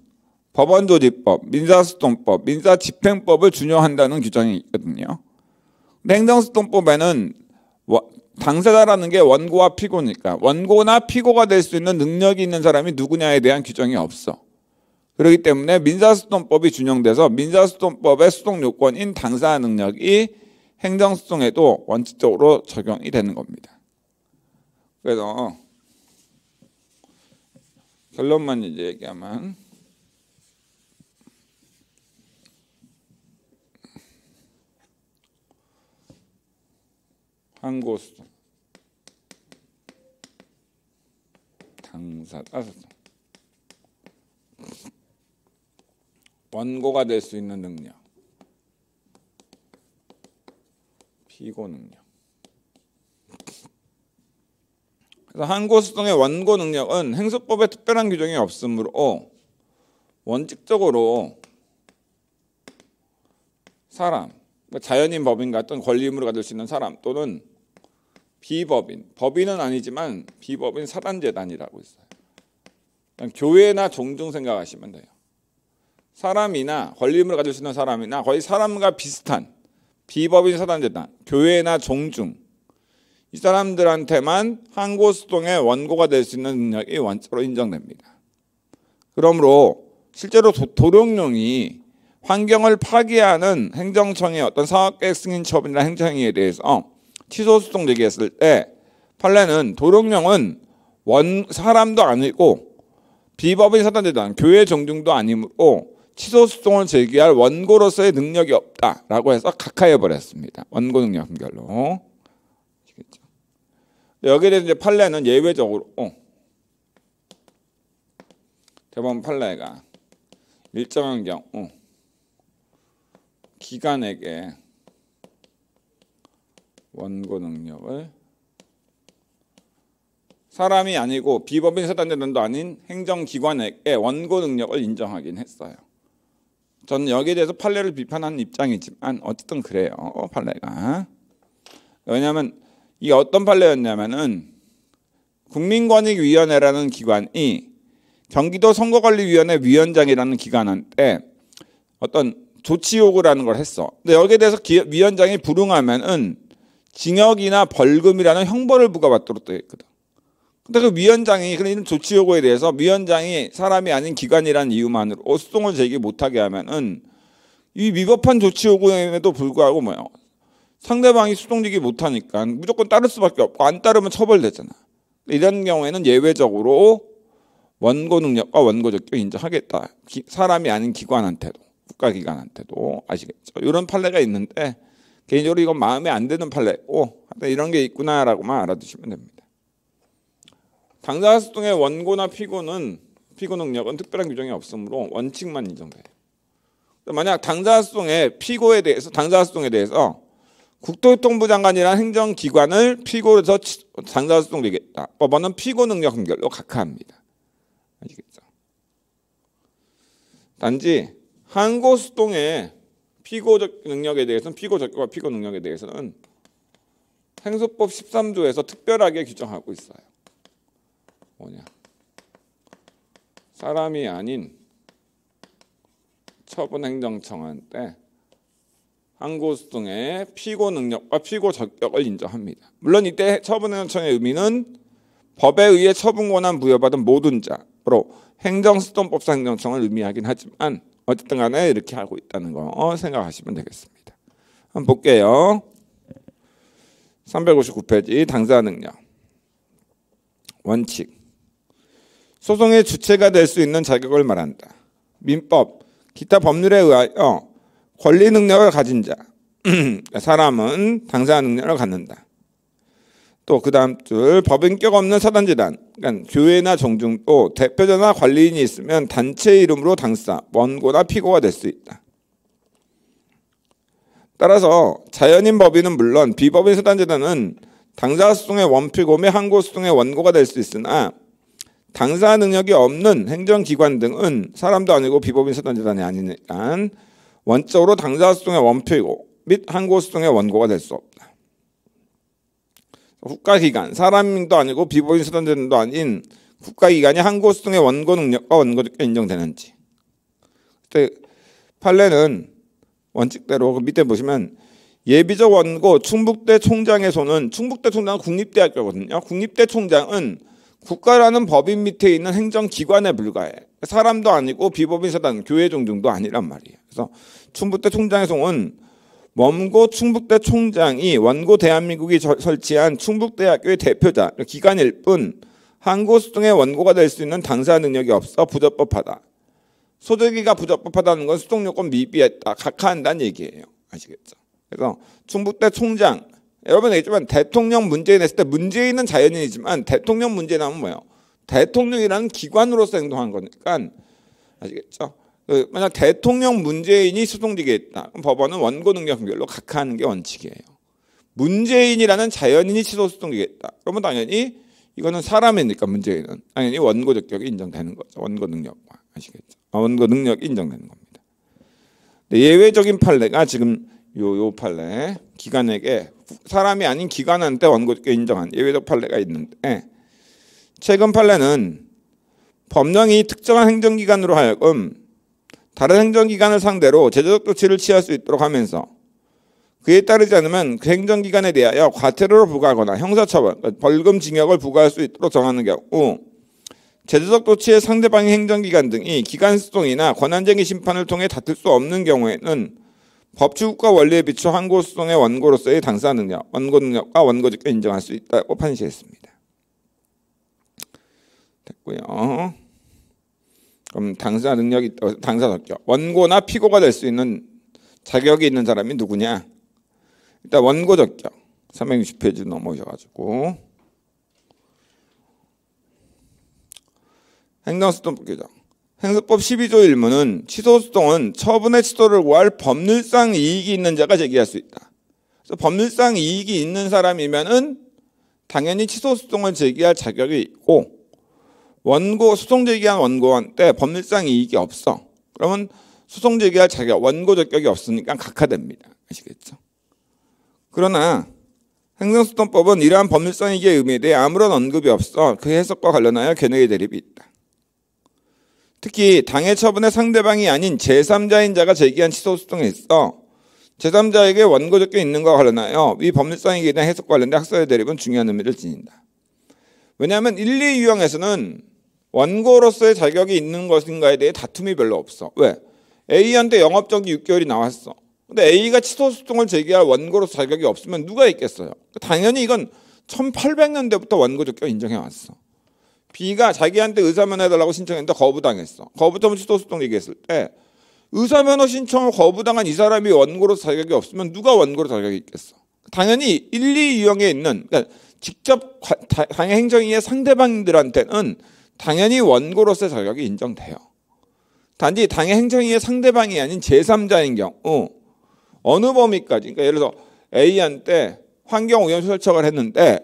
법원조직법, 민사수동법, 민사집행법을 준용한다는 규정이 있거든요. 근데 행정수동법에는 당사자라는 게 원고와 피고니까 원고나 피고가 될 수 있는 능력이 있는 사람이 누구냐에 대한 규정이 없어. 그렇기 때문에 민사수동법이 준용돼서 민사수동법의 수동 요건인 당사 능력이 행정소송에도 원칙적으로 적용이 되는 겁니다. 그래서 결론만 이제 얘기하면 항고수송 당사 따소송 원고가 될 수 있는 능력 기고 능력. 그래서 항고수동의 원고 능력은 행수법에 특별한 규정이 없으므로 원칙적으로 사람, 뭐 자연인 법인 같은 권리임을 가질 수 있는 사람 또는 비법인, 법인은 아니지만 비법인 사단재단이라고 있어요. 교회나 종종 생각하시면 돼요. 사람이나 권리임을 가질 수 있는 사람이나 거의 사람과 비슷한 비법인 사단재단, 교회나 종중 이 사람들한테만 항고수동의 원고가 될 수 있는 능력이 원칙으로 인정됩니다. 그러므로 실제로 도, 령령이 환경을 파괴하는 행정청의 어떤 사업계획 승인 처분이나 행정행위에 대해서 취소수동 제기했을 때 판례는 도령령은 원 사람도 아니고 비법인 사단재단 교회 정중도 아니므로 취소 소송을 제기할 원고로서의 능력이 없다라고 해서 각하해 버렸습니다. 원고 능력 판결로. 여기에 대해서 이제 판례는 예외적으로 어. 대법원 판례가 일정한 경우 어. 기관에게 원고 능력을 사람이 아니고 비법인 사단재단도 아닌 행정기관에게 원고 능력을 인정하긴 했어요. 저는 여기에 대해서 판례를 비판하는 입장이지만 어쨌든 그래요. 어, 판례가. 왜냐하면 이 어떤 판례였냐면은 국민권익위원회라는 기관이 경기도 선거관리위원회 위원장이라는 기관한테 어떤 조치 요구를하는걸 했어. 근데 여기에 대해서 기, 위원장이 불응하면은 징역이나 벌금이라는 형벌을 부과받도록 되어 있거든. 근데 그 위원장이 그런 이런 조치 요구에 대해서 위원장이 사람이 아닌 기관이라는 이유만으로 소송을 제기 못하게 하면은 이 위법한 조치 요구에도 임 불구하고 뭐요 상대방이 수동 제기 못하니까 무조건 따를 수밖에 없고 안 따르면 처벌되잖아. 이런 경우에는 예외적으로 원고 능력과 원고 적격 인정하겠다. 기, 사람이 아닌 기관한테도 국가기관한테도 아시겠죠. 이런 판례가 있는데 개인적으로 이건 마음에 안 드는 판례고 이런 게 있구나라고만 알아두시면 됩니다. 강사활동의 원고나 피고는 피고 능력은 특별한 규정이 없으므로 원칙만 인정돼요. 그러니까 만약 당사활동의 피고에 대해서 당사활동에 대해서 국토교통부 장관이란 행정기관을 피고에서 당사활동 되겠다. 법원은 피고 능력 판결로 각하합니다. 아시겠죠? 단지 항고수동의 피고 능력에 대해서는 피고 적과 피고 능력에 대해서는 행소법 13조에서 특별하게 규정하고 있어요. 뭐냐 사람이 아닌 처분행정청한테 항고수등의 피고 능력과 아, 피고 적격을 인정합니다. 물론 이때 처분행정청의 의미는 법에 의해 처분 권한 부여받은 모든 자로 행정수동법상 행정청을 의미하긴 하지만 어쨌든 간에 이렇게 알고 있다는 거 생각하시면 되겠습니다. 한번 볼게요. 359페이지 당사 능력 원칙 소송의 주체가 될 수 있는 자격을 말한다. 민법, 기타 법률에 의하여 권리 능력을 가진 자, 사람은 당사 능력을 갖는다. 또 그 다음 줄 법인격 없는 사단재단, 그러니까 교회나 종중 또 대표자나 관리인이 있으면 단체 이름으로 당사, 원고나 피고가 될 수 있다. 따라서 자연인 법인은 물론 비법인 사단재단은 당사 소송의 원피고며 항고 소송의 원고가 될 수 있으나 당사 능력이 없는 행정기관 등은 사람도 아니고 비법인 사단재단이 아니니까 원적으로 당사 소송의 원표이고 및 항고 소송의 원고가 될 수 없다. 국가기관, 사람도 아니고 비법인 사단재단도 아닌 국가기관이 항고 소송의 원고 능력과 원고가 인정되는지. 그때 판례는 원칙대로 그 밑에 보시면 예비적 원고 충북대 총장의 손은 충북대 총장은 국립대학교거든요. 국립대 총장은 국가라는 법인 밑에 있는 행정기관에 불과해. 사람도 아니고 비법인 사단, 교회 종종도 아니란 말이에요. 그래서 충북대 총장의 송은 원고 충북대 총장이 원고 대한민국이 설치한 충북대학교의 대표자, 기관일 뿐 한고수 등의 원고가 될 수 있는 당사 능력이 없어 부적법하다. 소재기가 부적법하다는 건 수동요건 미비했다. 각하한다는 얘기예요. 아시겠죠? 그래서 충북대 총장, 여러분 얘기지만 대통령 문재인 했을 때 문재인은 자연인이지만 대통령 문재인 하면 뭐예요? 대통령이라는 기관으로서 행동한 거니까 아시겠죠? 그 만약 대통령 문재인이 수송직에 있다. 법원은 원고 능력 결로 각하하는 게 원칙이에요. 문재인이라는 자연인이 취소 수송직에 있다. 그러면 당연히 이거는 사람이니까 문재인은 당연히 원고 적격이 인정되는 거죠. 원고 능력과 아시겠죠? 아, 원고 능력 인정되는 겁니다. 예외적인 판례가 지금 요 요 판례 기관에게 사람이 아닌 기관한테 원고에 인정한 예외적 판례가 있는데 예. 최근 판례는 법령이 특정한 행정기관으로 하여금 다른 행정기관을 상대로 제도적 조치를 취할 수 있도록 하면서 그에 따르지 않으면 그 행정기관에 대하여 과태료를 부과하거나 형사처벌, 그러니까 벌금 징역을 부과할 수 있도록 정하는 경우 제도적 조치의 상대방의 행정기관 등이 기관수송이나 권한쟁의 심판을 통해 다툴 수 없는 경우에는 법치국가 원리에 비추어 항고소송의 원고로서의 당사 능력, 원고 능력과 원고직을 인정할 수 있다고 판시했습니다. 됐고요. 그럼 당사 능력이 어, 당사 적격 원고나 피고가 될 수 있는 자격이 있는 사람이 누구냐? 일단 원고 적격 360페이지 넘어오셔가지고 행정수동법 규정 행수법 12조 1문은 취소소송은 처분의 취소를 구할 법률상 이익이 있는 자가 제기할 수 있다. 그래서 법률상 이익이 있는 사람이면은 당연히 취소소송을 제기할 자격이 있고 원고 소송 제기한 원고한테 법률상 이익이 없어. 그러면 소송 제기할 자격 원고 적격이 없으니까 각하됩니다. 아시겠죠? 그러나 행정소송법은 이러한 법률상 이익의 의미에 대해 아무런 언급이 없어 그 해석과 관련하여 견해의 대립이 있다. 특히 당해 처분의 상대방이 아닌 제3자인 자가 제기한 취소소송에 있어 제3자에게 원고 적게 있는 것과 관련하여 위 법률상에 대한 해석과 관련된 학설의 대립은 중요한 의미를 지닌다. 왜냐하면 1, 2 유형에서는 원고로서의 자격이 있는 것인가에 대해 다툼이 별로 없어. 왜? A한테 영업정지 6개월이 나왔어. 근데 A가 취소소송을 제기할 원고로서 자격이 없으면 누가 있겠어요? 당연히 이건 1800년대부터 원고조격 인정해왔어. B가 자기한테 의사면허해달라고 신청했는데 거부당했어. 거부터면에 수도소송 얘기했을 때 의사면허 신청을 거부당한 이 사람이 원고로 자격이 없으면 누가 원고로 자격이 있겠어? 당연히 1, 2, 유형에 있는 그러니까 직접 당해 행정위의 상대방들한테는 당연히 원고로서의 자격이 인정돼요. 단지 당해 행정위의 상대방이 아닌 제3자인 경우 어느 범위까지 그러니까 예를 들어 A한테 환경오염 설척을 했는데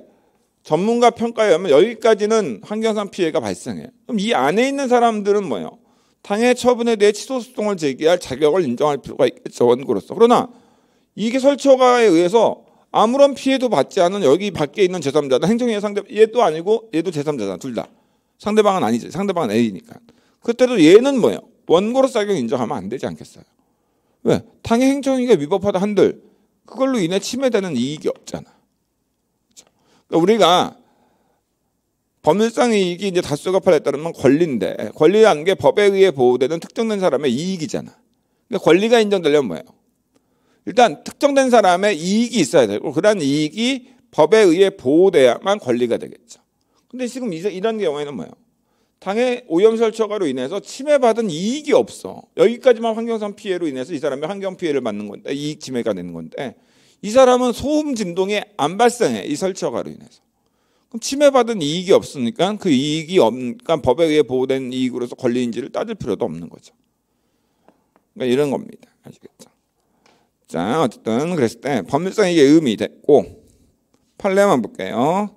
전문가 평가에 의하면 여기까지는 환경상 피해가 발생해. 그럼 이 안에 있는 사람들은 뭐예요? 당해 처분에 대해 취소 소송을 제기할 자격을 인정할 필요가 있겠죠 원고로서. 그러나 이게 설치허가에 의해서 아무런 피해도 받지 않은 여기 밖에 있는 제3자다. 행정의 상대 얘도 아니고 얘도 제3자다. 둘 다. 상대방은 아니지. 상대방은 A니까. 그때도 얘는 뭐예요? 원고로 자격 인정하면 안 되지 않겠어요? 왜? 당해 행정위가 위법하다 한들 그걸로 인해 침해되는 이익이 없잖아. 그러니까 우리가 법률상의 이익이 이제 다수가 팔에 다는건 권리인데 권리라는 게 법에 의해 보호되는 특정된 사람의 이익이잖아. 근데 권리가 인정되려면 뭐예요? 일단 특정된 사람의 이익이 있어야 되고 그러한 이익이 법에 의해 보호돼야만 권리가 되겠죠. 근데 지금 이런 경우에는 뭐예요? 당해 오염 설처가로 인해서 침해받은 이익이 없어. 여기까지만 환경상 피해로 인해서 이 사람이 환경 피해를 받는 건데 이익 침해가 되는 건데 이 사람은 소음 진동이 안 발생해 이 설치허가로 인해서. 그럼 침해받은 이익이 없으니까 그 이익이 없니까 그러니까 법에 의해 보호된 이익으로서 권리인지를 따질 필요도 없는 거죠. 그러니까 이런 겁니다. 아시겠죠? 자 어쨌든 그랬을 때 법률상 이게 의미 됐고 판례만 볼게요.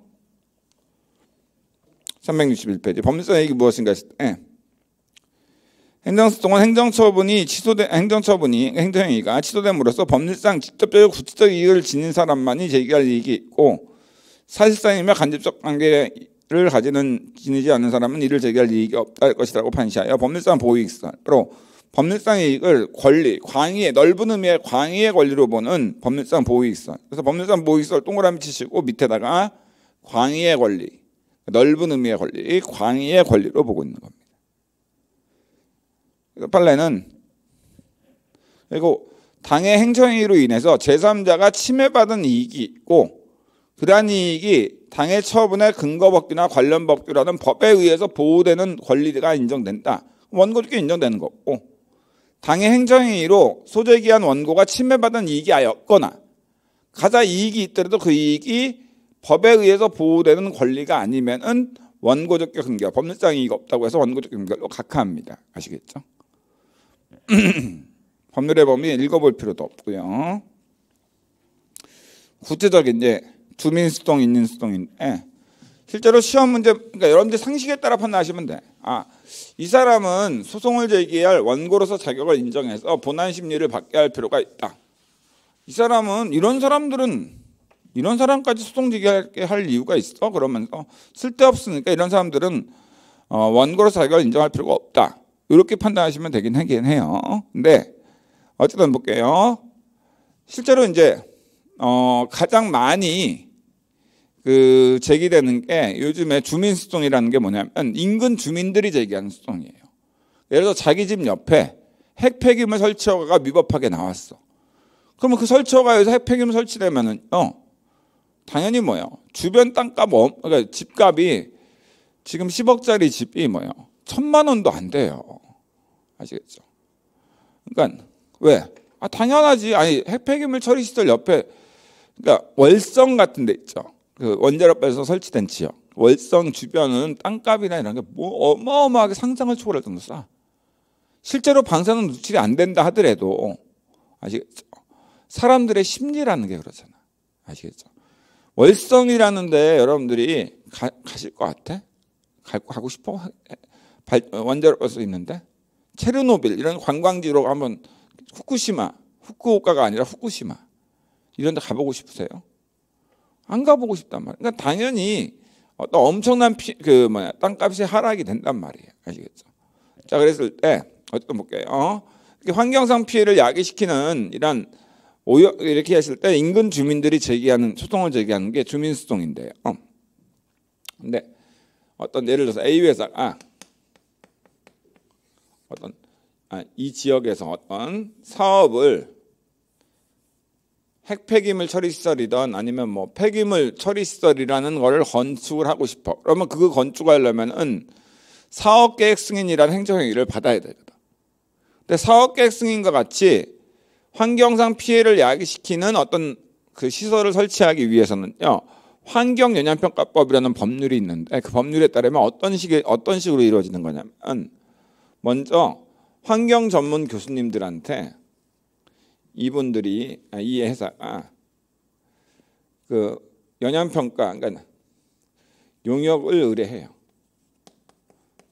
361페이지 법률상 이익 무엇인가 했을 때 행정수 동안 행정처분이 취소된 행정처분이 행정행위가 취소됨으로써 법률상 직접적 구체적 이익을 지닌 사람만이 제기할 이익이 있고 사실상이며 간접적 관계를 가지는 지니지 않는 사람은 이를 제기할 이익이 없을 것이라고 판시하여 법률상 보호익으로 법률상의 이익을 권리, 광의의 넓은 의미의 광의의 권리로 보는 법률상 보호익설. 그래서 법률상 보호익을 동그라미 치시고 밑에다가 광의의 권리, 넓은 의미의 권리, 광의의 권리로 보고 있는 겁니다. 그러니까 빨래는 그리고 당의 행정행위로 인해서 제3자가 침해받은 이익이 있고 그러한 이익이 당의 처분의 근거법규나 관련 법규라는 법에 의해서 보호되는 권리가 인정된다. 원고주께 인정되는 거고 당의 행정행위로 소재기한 원고가 침해받은 이익이 아예 거나 가자 이익이 있더라도 그 이익이 법에 의해서 보호되는 권리가 아니면은 원고적 근결, 법률상 이익 없다고 해서 원고적 근결로 각하합니다. 아시겠죠? 법률의 범위 읽어볼 필요도 없고요. 구체적인 이제 두민수동, 인민수동인데 실제로 시험 문제 그러니까 여러분들 상식에 따라 판단하시면 돼. 아, 이 사람은 소송을 제기할 원고로서 자격을 인정해서 본안 심리를 받게 할 필요가 있다. 이 사람은 이런 사람들은 이런 사람까지 소송 제기하게 할 이유가 있어? 그러면서 쓸데없으니까 이런 사람들은 어, 원고로서 자격을 인정할 필요가 없다. 이렇게 판단하시면 되긴 하긴 해요. 근데 어쨌든 볼게요. 실제로 이제 어 가장 많이 그 제기되는 게 요즘에 주민 수송이라는 게 뭐냐면 인근 주민들이 제기하는 수송이에요. 예를 들어 자기 집 옆에 핵폐기물 설치허가가 위법하게 나왔어. 그러면 그 설치허가에서 핵폐기물 설치되면은 어 당연히 뭐예요? 주변 땅값 그러니까 집값이 지금 10억짜리 집이 뭐예요? 천만 원도 안 돼요. 아시겠죠? 그러니까 왜? 아 당연하지. 아니 핵폐기물 처리 시설 옆에 그러니까 월성 같은 데 있죠. 그 원자력발전소 설치된 지역. 월성 주변은 땅값이나 이런 게 뭐 어마어마하게 상상을 초월할 정도 싸. 실제로 방사능 누출이 안 된다 하더라도 아시겠죠? 사람들의 심리라는 게 그러잖아. 아시겠죠? 월성이라는데 여러분들이 가, 실것 같아? 갈, 가고 싶어? 원자력발전소 있는데? 체르노빌 이런 관광지로 가면 후쿠시마, 후쿠오카가 아니라 후쿠시마 이런 데 가보고 싶으세요? 안 가보고 싶단 말이에요. 그러니까 당연히 또 엄청난 피, 그 뭐야 땅값이 하락이 된단 말이에요. 아시겠죠? 자 그랬을 때어쨌 볼게요. 어? 환경상 피해를 야기시키는 이런 오여, 이렇게 했을 때 인근 주민들이 제기하는 소송을 제기하는 게 주민 소송인데요. 어. 근데 어떤 예를 들어서 A 회사가 어떤 아, 이 지역에서 어떤 사업을 핵폐기물 처리시설이든 아니면 뭐 폐기물 처리시설이라는 거를 건축을 하고 싶어. 그러면 그거 건축하려면은 사업계획 승인이라는 행정행위를 받아야 되거든. 근데 사업계획 승인과 같이 환경상 피해를 야기시키는 어떤 그 시설을 설치하기 위해서는요. 환경연향평가법이라는 법률이 있는데 그 법률에 따르면 어떤 식의 어떤 식으로 이루어지는 거냐면 먼저 환경 전문 교수님들한테 이분들이 아, 이 회사가 아, 그 연연 평가 그러니까 용역을 의뢰해요.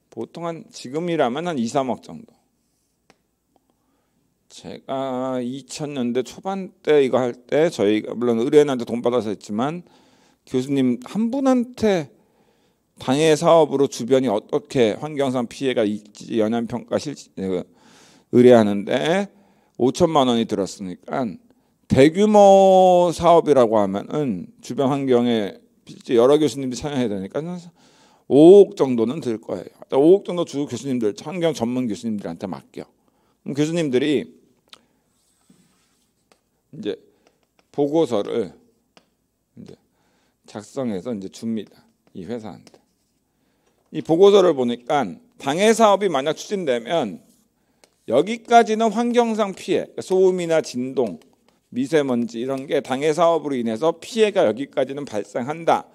보통 한 지금이라면 한 2, 3억 정도. 제가 2000년대 초반 때 이거 할 때 저희가 물론 의뢰인한테 돈 받아서 했지만 교수님 한 분한테 당해 사업으로 주변이 어떻게 환경상 피해가 있지 연안 평가 실 그, 의뢰하는데 5천만 원이 들었으니까 대규모 사업이라고 하면은 주변 환경에 여러 교수님들이 참여해야 되니까 5억 정도는 들 거예요. 5억 정도 주 교수님들 환경 전문 교수님들한테 맡겨. 그럼 교수님들이 이제 보고서를 이제 작성해서 이제 줍니다. 이 회사한테. 이 보고서를 보니까 당해 사업이 만약 추진되면 여기까지는 환경상 피해, 그러니까 소음이나 진동, 미세먼지 이런 게 당해 사업으로 인해서 피해가 여기까지는 발생한다.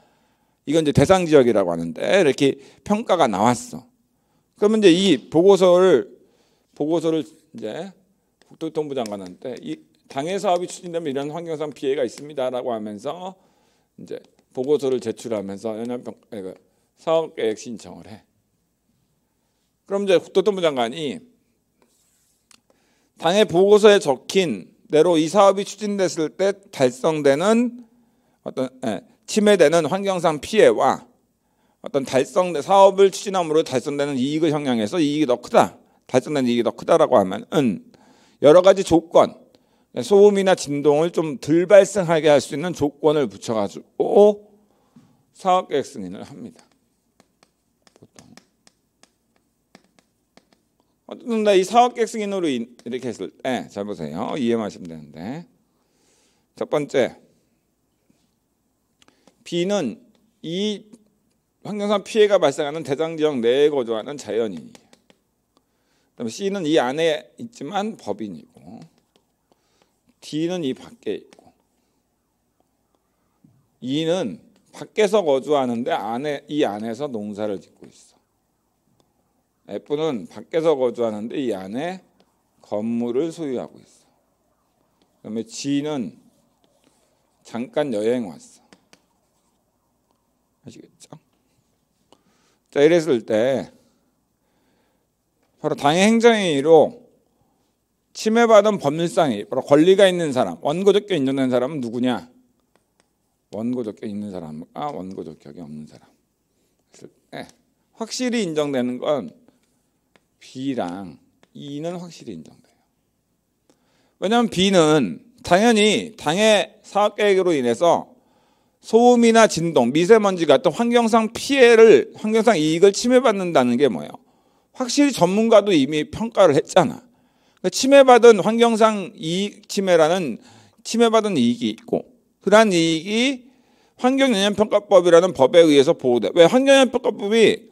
이건 이제 대상 지역이라고 하는데 이렇게 평가가 나왔어. 그러면 이제 이 보고서를 보고서를 이제 국토교통부 장관한테 이 당해 사업이 추진되면 이런 환경상 피해가 있습니다라고 하면서 이제 보고서를 제출하면서 연합평 그 사업계획 신청을 해. 그럼 이제 국토통부 장관이 당의 보고서에 적힌 대로 이 사업이 추진됐을 때 달성되는 어떤 에, 예, 침해되는 환경상 피해와 어떤 달성 사업을 추진함으로 달성되는 이익을 형량해서 이익이 더 크다 달성된 이익이 더 크다라고 하면은 여러 가지 조건 소음이나 진동을 좀 덜 발생하게 할 수 있는 조건을 붙여가지고 사업계획 승인을 합니다. 어떤 나이 사업객승인으로 이렇게 했을 때잘 예, 보세요. 이해하시면 되는데 첫 번째 B는 이 환경상 피해가 발생하는 대장지역 내에 거주하는 자연인이에요. 그다음 C는 이 안에 있지만 법인이고 D는 이 밖에 있고 E는 밖에서 거주하는데 안에 이 안에서 농사를 짓고 있어. F는 밖에서 거주하는데 이 안에 건물을 소유하고 있어. 그다음에 G는 잠깐 여행 왔어. 아시겠죠? 자 이랬을 때 바로 당의 행정행위로 침해받은 법률상이 바로 권리가 있는 사람, 원고적격 인정된 사람은 누구냐? 원고적격 있는 사람과 원고적격이 없는 사람. 확실히 인정되는 건 B랑 E는 확실히 인정돼요. 왜냐하면 B는 당연히 당해 사업 계획으로 인해서 소음이나 진동, 미세먼지 같은 환경상 피해를 환경상 이익을 침해받는다는 게 뭐예요? 확실히 전문가도 이미 평가를 했잖아. 그러니까 침해받은 환경상 이익 침해라는 침해받은 이익이 있고 그러한 이익이 환경영향평가법이라는 법에 의해서 보호돼. 왜 환경영향평가법이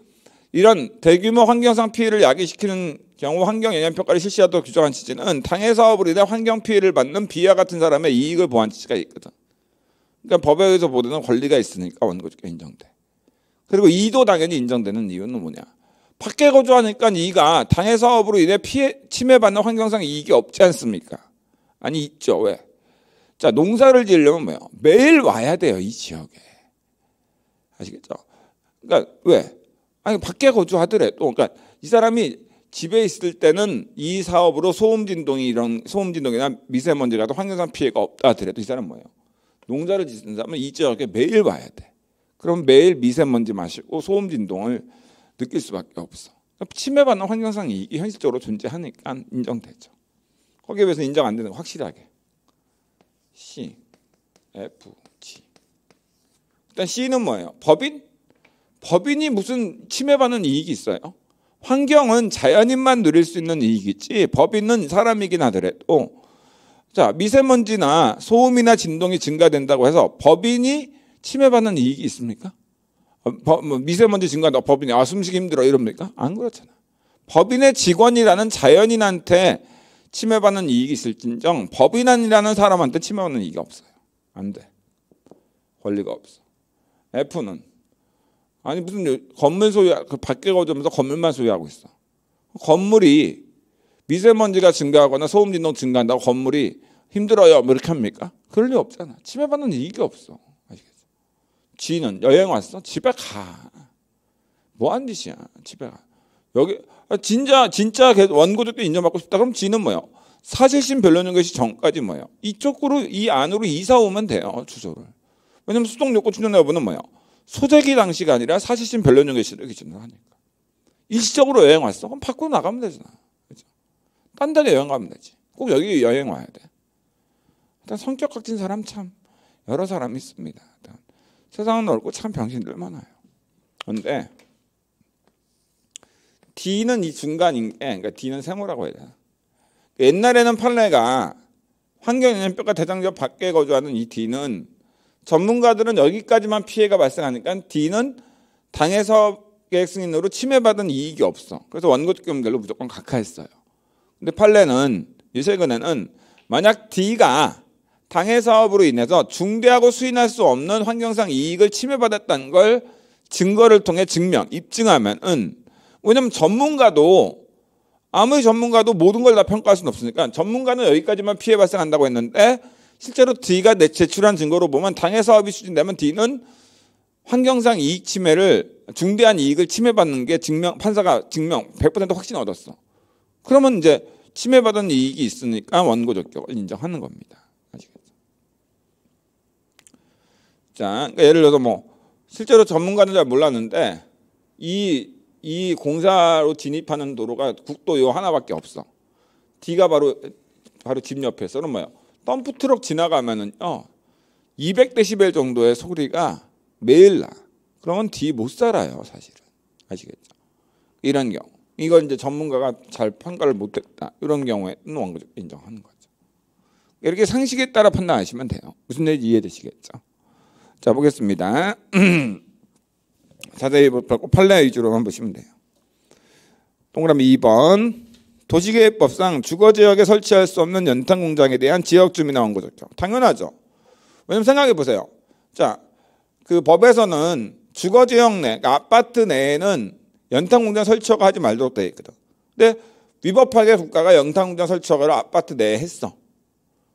이런 대규모 환경상 피해를 야기시키는 경우 환경영향평가를 실시하도록 규정한 취지는 당해 사업으로 인해 환경 피해를 받는 비하 같은 사람의 이익을 보완한 취지가 있거든. 그러니까 법에 의해서 보되는 권리가 있으니까 원고지가 인정돼. 그리고 이도 당연히 인정되는 이유는 뭐냐. 밖에 거주하니까 이가 당해 사업으로 인해 피해, 침해받는 환경상 이익이 없지 않습니까? 아니 있죠. 왜? 자 농사를 지으려면 뭐요? 매일 와야 돼요 이 지역에. 아시겠죠? 그러니까 왜? 아니 밖에 거주하더래도 그러니까 이 사람이 집에 있을 때는 이 사업으로 소음 진동이 이런 소음 진동이나 미세먼지라도 환경상 피해가 없다 더라도이 사람 뭐예요? 농자를 짓는 사람은 이 지역에 매일 와야 돼. 그럼 매일 미세먼지 마시고 소음 진동을 느낄 수밖에 없어. 침해받는 환경상 이 현실적으로 존재하니까 인정되죠. 거기에 비해서 인정 안 되는 거 확실하게. C, F, G. 일단 C는 뭐예요? 법인? 법인이 무슨 침해받는 이익이 있어요? 환경은 자연인만 누릴 수 있는 이익이지 법인은 사람이긴 하더라도 자 미세먼지나 소음이나 진동이 증가된다고 해서 법인이 침해받는 이익이 있습니까? 어, 뭐 미세먼지 증가한다 법인이 아 숨쉬기 힘들어 이럽니까? 안 그렇잖아. 법인의 직원이라는 자연인한테 침해받는 이익이 있을진정 법인이라는 사람한테 침해받는 이익이 없어요. 안 돼. 권리가 없어. F는 아니 무슨 건물 소유 그 밖에 거주하면서 건물만 소유하고 있어. 건물이 미세먼지가 증가하거나 소음 진동 증가한다고 건물이 힘들어요. 뭐 이렇게 합니까? 그럴 리 없잖아. 침해받는 이익이 없어. 아시겠죠? 지는 여행 왔어? 집에 가. 뭐한 짓이야? 집에 가. 여기 아, 진짜 진짜 원고적도 인정받고 싶다. 그럼 지는 뭐요? 사실심 별로는 것이 정까지 뭐요 이쪽으로 이 안으로 이사 오면 돼요. 주소를. 왜냐면 수동 요구 충전해 보는 뭐예 소재기 당시가 아니라 사실심 별 변론적인 기준을 하니까. 일시적으로 여행 왔어? 그럼 밖으로 나가면 되잖아. 그죠? 딴 데로 여행 가면 되지. 꼭 여기 여행 와야 돼. 일단 성격 각진 사람 참 여러 사람 있습니다. 일단 세상은 넓고 참 병신들 많아요. 그런데 D는 이 중간인 게, 그러니까 D는 세모라고 해야 되나. 옛날에는 판례가 환경이념 뼈가 대장적 밖에 거주하는 이 D는 전문가들은 여기까지만 피해가 발생하니까 D는 당해서 계획승인으로 침해받은 이익이 없어. 그래서 원고특별로 무조건 각하했어요. 근데 판례는 유세근에는 만약 D가 당해 사업으로 인해서 중대하고 수인할 수 없는 환경상 이익을 침해받았다는 걸 증거를 통해 증명, 입증하면은 왜냐면 전문가도 아무리 전문가도 모든 걸 다 평가할 수는 없으니까 전문가는 여기까지만 피해 발생한다고 했는데 실제로 D가 제출한 증거로 보면 당해 사업이 추진되면 D는 환경상 이익 침해를 중대한 이익을 침해받는 게 증명 판사가 증명 100% 확신 얻었어. 그러면 이제 침해받은 이익이 있으니까 원고 적격을 인정하는 겁니다. 아시겠죠? 자, 그러니까 예를 들어서 뭐 실제로 전문가는 잘 몰랐는데 이 이 공사로 진입하는 도로가 국도 요 하나밖에 없어. D가 바로 바로 집 옆에 서는 뭐야? 덤프 트럭 지나가면은요 200데시벨 어, 정도의 소리가 매일 나. 그러면 뒤못 살아요 사실은 아시겠죠? 이런 경우 이건 이제 전문가가 잘 판가를 못했다 이런 경우에는 원고 인정하는 거죠. 이렇게 상식에 따라 판단하시면 돼요. 무슨 얘기 이해되시겠죠? 자 보겠습니다. 자세히 보고 위주로만 보시면 돼요. 동그라미 2번 도시계획법상 주거지역에 설치할 수 없는 연탄 공장에 대한 지역 주민 나온 거죠. 당연하죠. 왜냐면 생각해 보세요. 자, 그 법에서는 주거지역 내, 그러니까 아파트 내에는 연탄 공장 설치허가 하지 말도록 되어 있거든. 근데 위법하게 국가가 연탄 공장 설치허가를 아파트 내에 했어.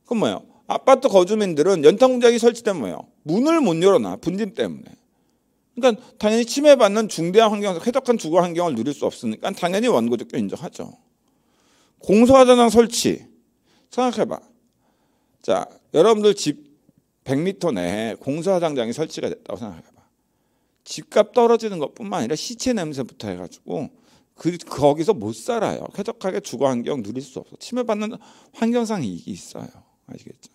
그럼 뭐예요? 아파트 거주민들은 연탄 공장이 설치되면 뭐예요? 문을 못 열어놔. 분진 때문에. 그러니까 당연히 침해받는 중대한 환경, 쾌적한 주거 환경을 누릴 수 없으니까 당연히 원고적도 인정하죠. 공소화전장 설치. 생각해봐. 자, 여러분들 집 100m 내에 공사장장이 설치가 됐다고 생각해봐. 집값 떨어지는 것뿐만 아니라 시체 냄새부터 해가지고 그 거기서 못 살아요. 쾌적하게 주거 환경 누릴 수 없어. 침해받는 환경상 이익이 있어요. 아시겠죠?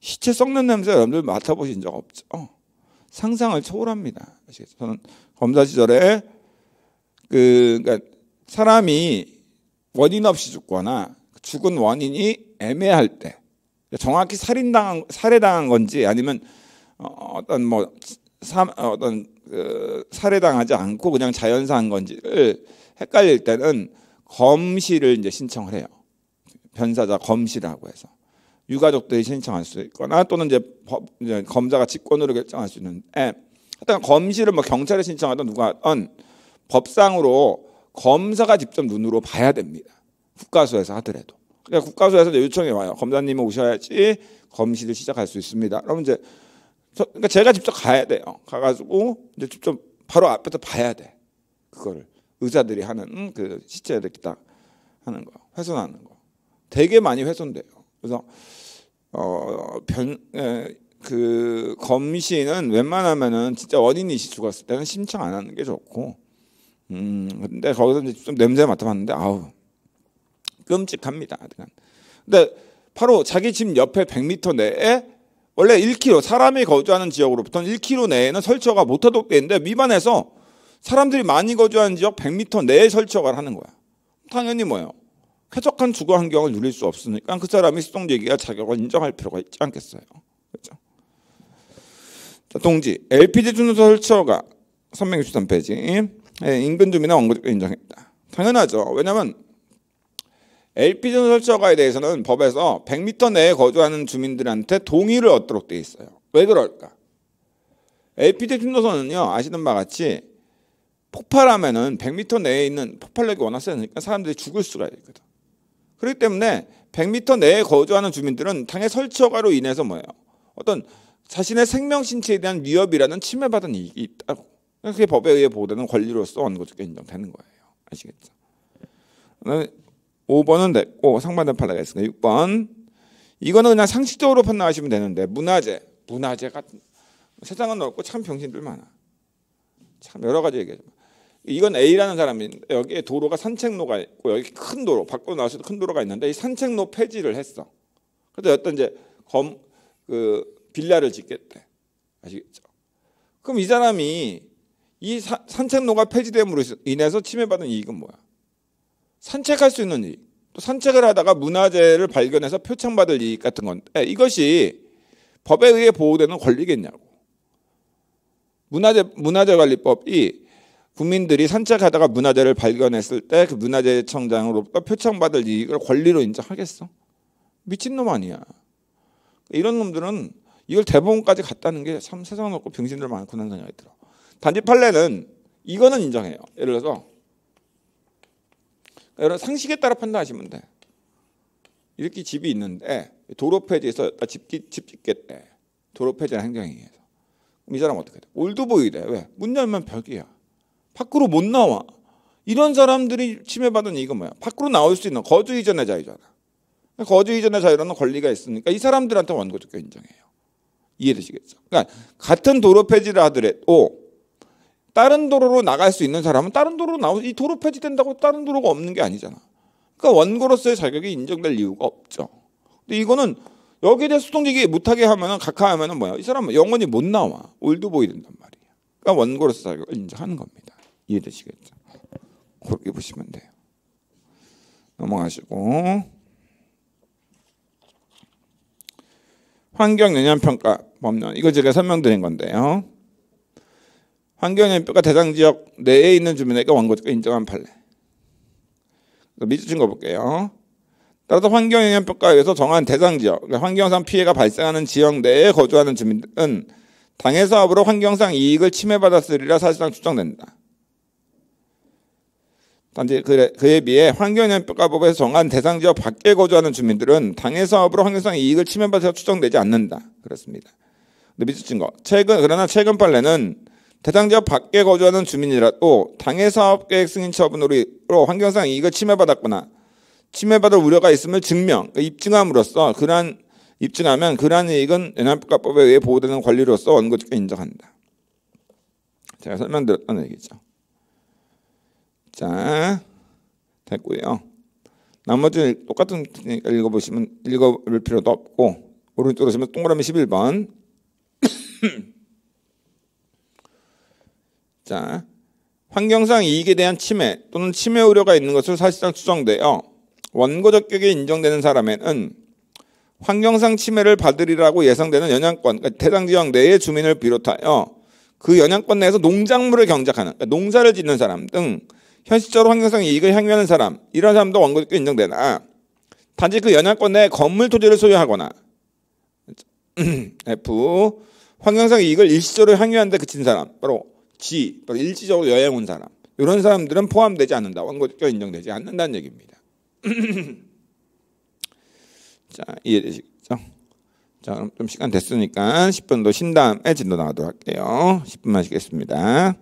시체 썩는 냄새 여러분들 맡아보신 적 없죠? 상상을 초월합니다. 아시겠죠? 저는 검사 시절에 그 그러니까 사람이 원인 없이 죽거나 죽은 원인이 애매할 때 정확히 살인당한 살해당한 건지 아니면 어, 어떤 뭐 사, 어, 어떤 그 살해당하지 않고 그냥 자연사한 건지를 헷갈릴 때는 검시를 이제 신청을 해요. 변사자 검시라고 해서 유가족들이 신청할 수 있거나 또는 이제, 법, 이제 검사가 직권으로 결정할 수 있는데 일단 검시를 뭐 경찰에 신청하던 누가 하던 법상으로 검사가 직접 눈으로 봐야 됩니다. 국가수에서 하더라도. 그러니까 국가수에서 요청이 와요. 검사님 오셔야지 검시를 시작할 수 있습니다. 그러면 이제 저, 그러니까 제가 직접 가야 돼요. 가가지고 이제 직접 바로 앞에서 봐야 돼. 그거를 의사들이 하는 그 시체 이렇게 딱 하는 거, 훼손하는 거. 되게 많이 훼손돼요. 그래서 어변그 검시는 웬만하면은 진짜 원인이 죽었을 때는 신청 안 하는 게 좋고 음, 근데 거기서 이제 좀 냄새 맡아봤는데 아우 끔찍합니다. 근데 바로 자기 집 옆에 100m 내에 원래 1km 사람이 거주하는 지역으로부터 는 1km 내에는 설치가 못하도록 돼는데위반해서 사람들이 많이 거주하는 지역 100m 내에 설치가 하는 거야. 당연히 뭐예요? 쾌적한 주거 환경을 누릴 수 없으니까 그 사람이 수동제기가 자격을 인정할 필요가 있지 않겠어요. 그렇죠? 자, 동지 LPG 준수 설치가 363페이지. 예, 인근 주민은 원고지 인정했다. 당연하죠. 왜냐하면 LPG 설치가에 대해서는 법에서 100m 내에 거주하는 주민들한테 동의를 얻도록 돼 있어요. 왜 그럴까? LPG 충전소는요 아시는 바 같이 폭발하면은 100m 내에 있는 폭발력이 워낙 세니까 사람들이 죽을 수가 있거든. 그렇기 때문에 100m 내에 거주하는 주민들은 당의 설치 허가로 인해서 뭐예요? 어떤 자신의 생명 신체에 대한 위협이라는 침해받은 이익이 있다고. 그게 법에 의해 보호되는 권리로서 어느 주도 인정되는 거예요. 아시겠죠? 5번은 됐고 상반된 판례가 있습니다. 6번 이거는 그냥 상식적으로 판단하시면 되는데 문화재 문화재가 세상은 넓고 참 병신들 많아. 참 여러 가지 얘기하죠. 이건 A라는 사람인 여기에 도로가 산책로가 있고 여기 큰 도로 밖으로 나와서도 큰 도로가 있는데 이 산책로 폐지를 했어. 그래서 어떤 이제 검그 빌라를 짓겠대 아시겠죠? 그럼 이 사람이 이 사, 산책로가 폐지됨으로 인해서 침해받은 이익은 뭐야? 산책할 수 있는 이익. 또 산책을 하다가 문화재를 발견해서 표창받을 이익 같은 건데 이것이 법에 의해 보호되는 권리겠냐고. 문화재 문화재 관리법이 국민들이 산책하다가 문화재를 발견했을 때 그 문화재청장으로부터 표창받을 이익을 권리로 인정하겠어? 미친놈 아니야. 이런 놈들은 이걸 대법원까지 갔다는 게 참 세상 없고 병신들 많구나 생각이 들어. 반지판례는 이거는 인정해요. 예를 들어서 그러니까 여러 상식에 따라 판단하시면 돼. 이렇게 집이 있는데 도로 폐지에서 집집 아, 짓겠대. 도로 폐지는 행정행위에서. 이 사람 어떻게 돼? 올드보이 래 왜? 문 열면 벽이야. 밖으로 못 나와. 이런 사람들이 침해받은 이거 뭐야? 밖으로 나올 수 있는 거주 이전의 자유잖아. 거주 이전의 자유라는 권리가 있으니까 이 사람들한테 원고적격 인정해요. 이해되시겠죠? 그러니까 같은 도로 폐지를 하더라도 다른 도로로 나갈 수 있는 사람은 다른 도로로 나오 이 도로 폐지된다고 다른 도로가 없는 게 아니잖아. 그러니까 원고로서의 자격이 인정될 이유가 없죠. 근데 이거는 여기에 대해 수동적이 못하게 하면은 각하하면은 뭐야? 이 사람은 영원히 못 나와 올드보이 된단 말이야. 그러니까 원고로서 자격을 인정하는 겁니다. 이해되시겠죠? 그렇게 보시면 돼요. 넘어가시고 환경 영향 평가 법령 이거 제가 설명드린 건데요. 환경연표가 대상 지역 내에 있는 주민에게 원고지가 인정한 판례. 밑줄 거 볼게요. 따라서 환경영향평가에 서 정한 대상 지역, 그러니까 환경상 피해가 발생하는 지역 내에 거주하는 주민은 당해 사업으로 환경상 이익을 침해받았으리라 사실상 추정된다. 단지 그에, 비해 환경영향평가법에서 정한 대상 지역 밖에 거주하는 주민들은 당해 사업으로 환경상 이익을 침해받아서 추정되지 않는다. 그렇습니다. 근데 미친 거. 최근 그러나 최근 판례는 대상 지역 밖에 거주하는 주민이라도 당해 사업계획 승인 처분으로 환경상 이익을 침해받았거나 침해받을 우려가 있음을 증명, 그러니까 입증함으로써 그러한 입증하면 그러한 이익은 연합국가법에 의해 보호되는 권리로서 원고지가 인정한다. 제가 설명드렸던 얘기죠. 자, 됐고요. 나머지 똑같은 읽어보시면 읽어볼 필요도 없고 오른쪽으로 보시면 동그라미 11번 자, 환경상 이익에 대한 침해 또는 침해 우려가 있는 것으로 사실상 추정되어 원고적격이 인정되는 사람에는 환경상 침해를 받으리라고 예상되는 연양권, 그러니까 해당 지역 내의 주민을 비롯하여 그 연양권 내에서 농작물을 경작하는, 그러니까 농사를 짓는 사람 등 현실적으로 환경상 이익을 향유하는 사람, 이런 사람도 원고적격 인정되나 단지 그 연양권 내에 건물 토지를 소유하거나 F 환경상 이익을 일시적으로 향유하는데 그친 사람, 바로 지 일시적으로 여행 온 사람 이런 사람들은 포함되지 않는다. 원고적 인정되지 않는다는 얘기입니다. 자 이해되시겠죠? 자 그럼 좀 시간 됐으니까 10분도 쉰 다음에 진도 나가도록 할게요. 10분만 쉬겠습니다.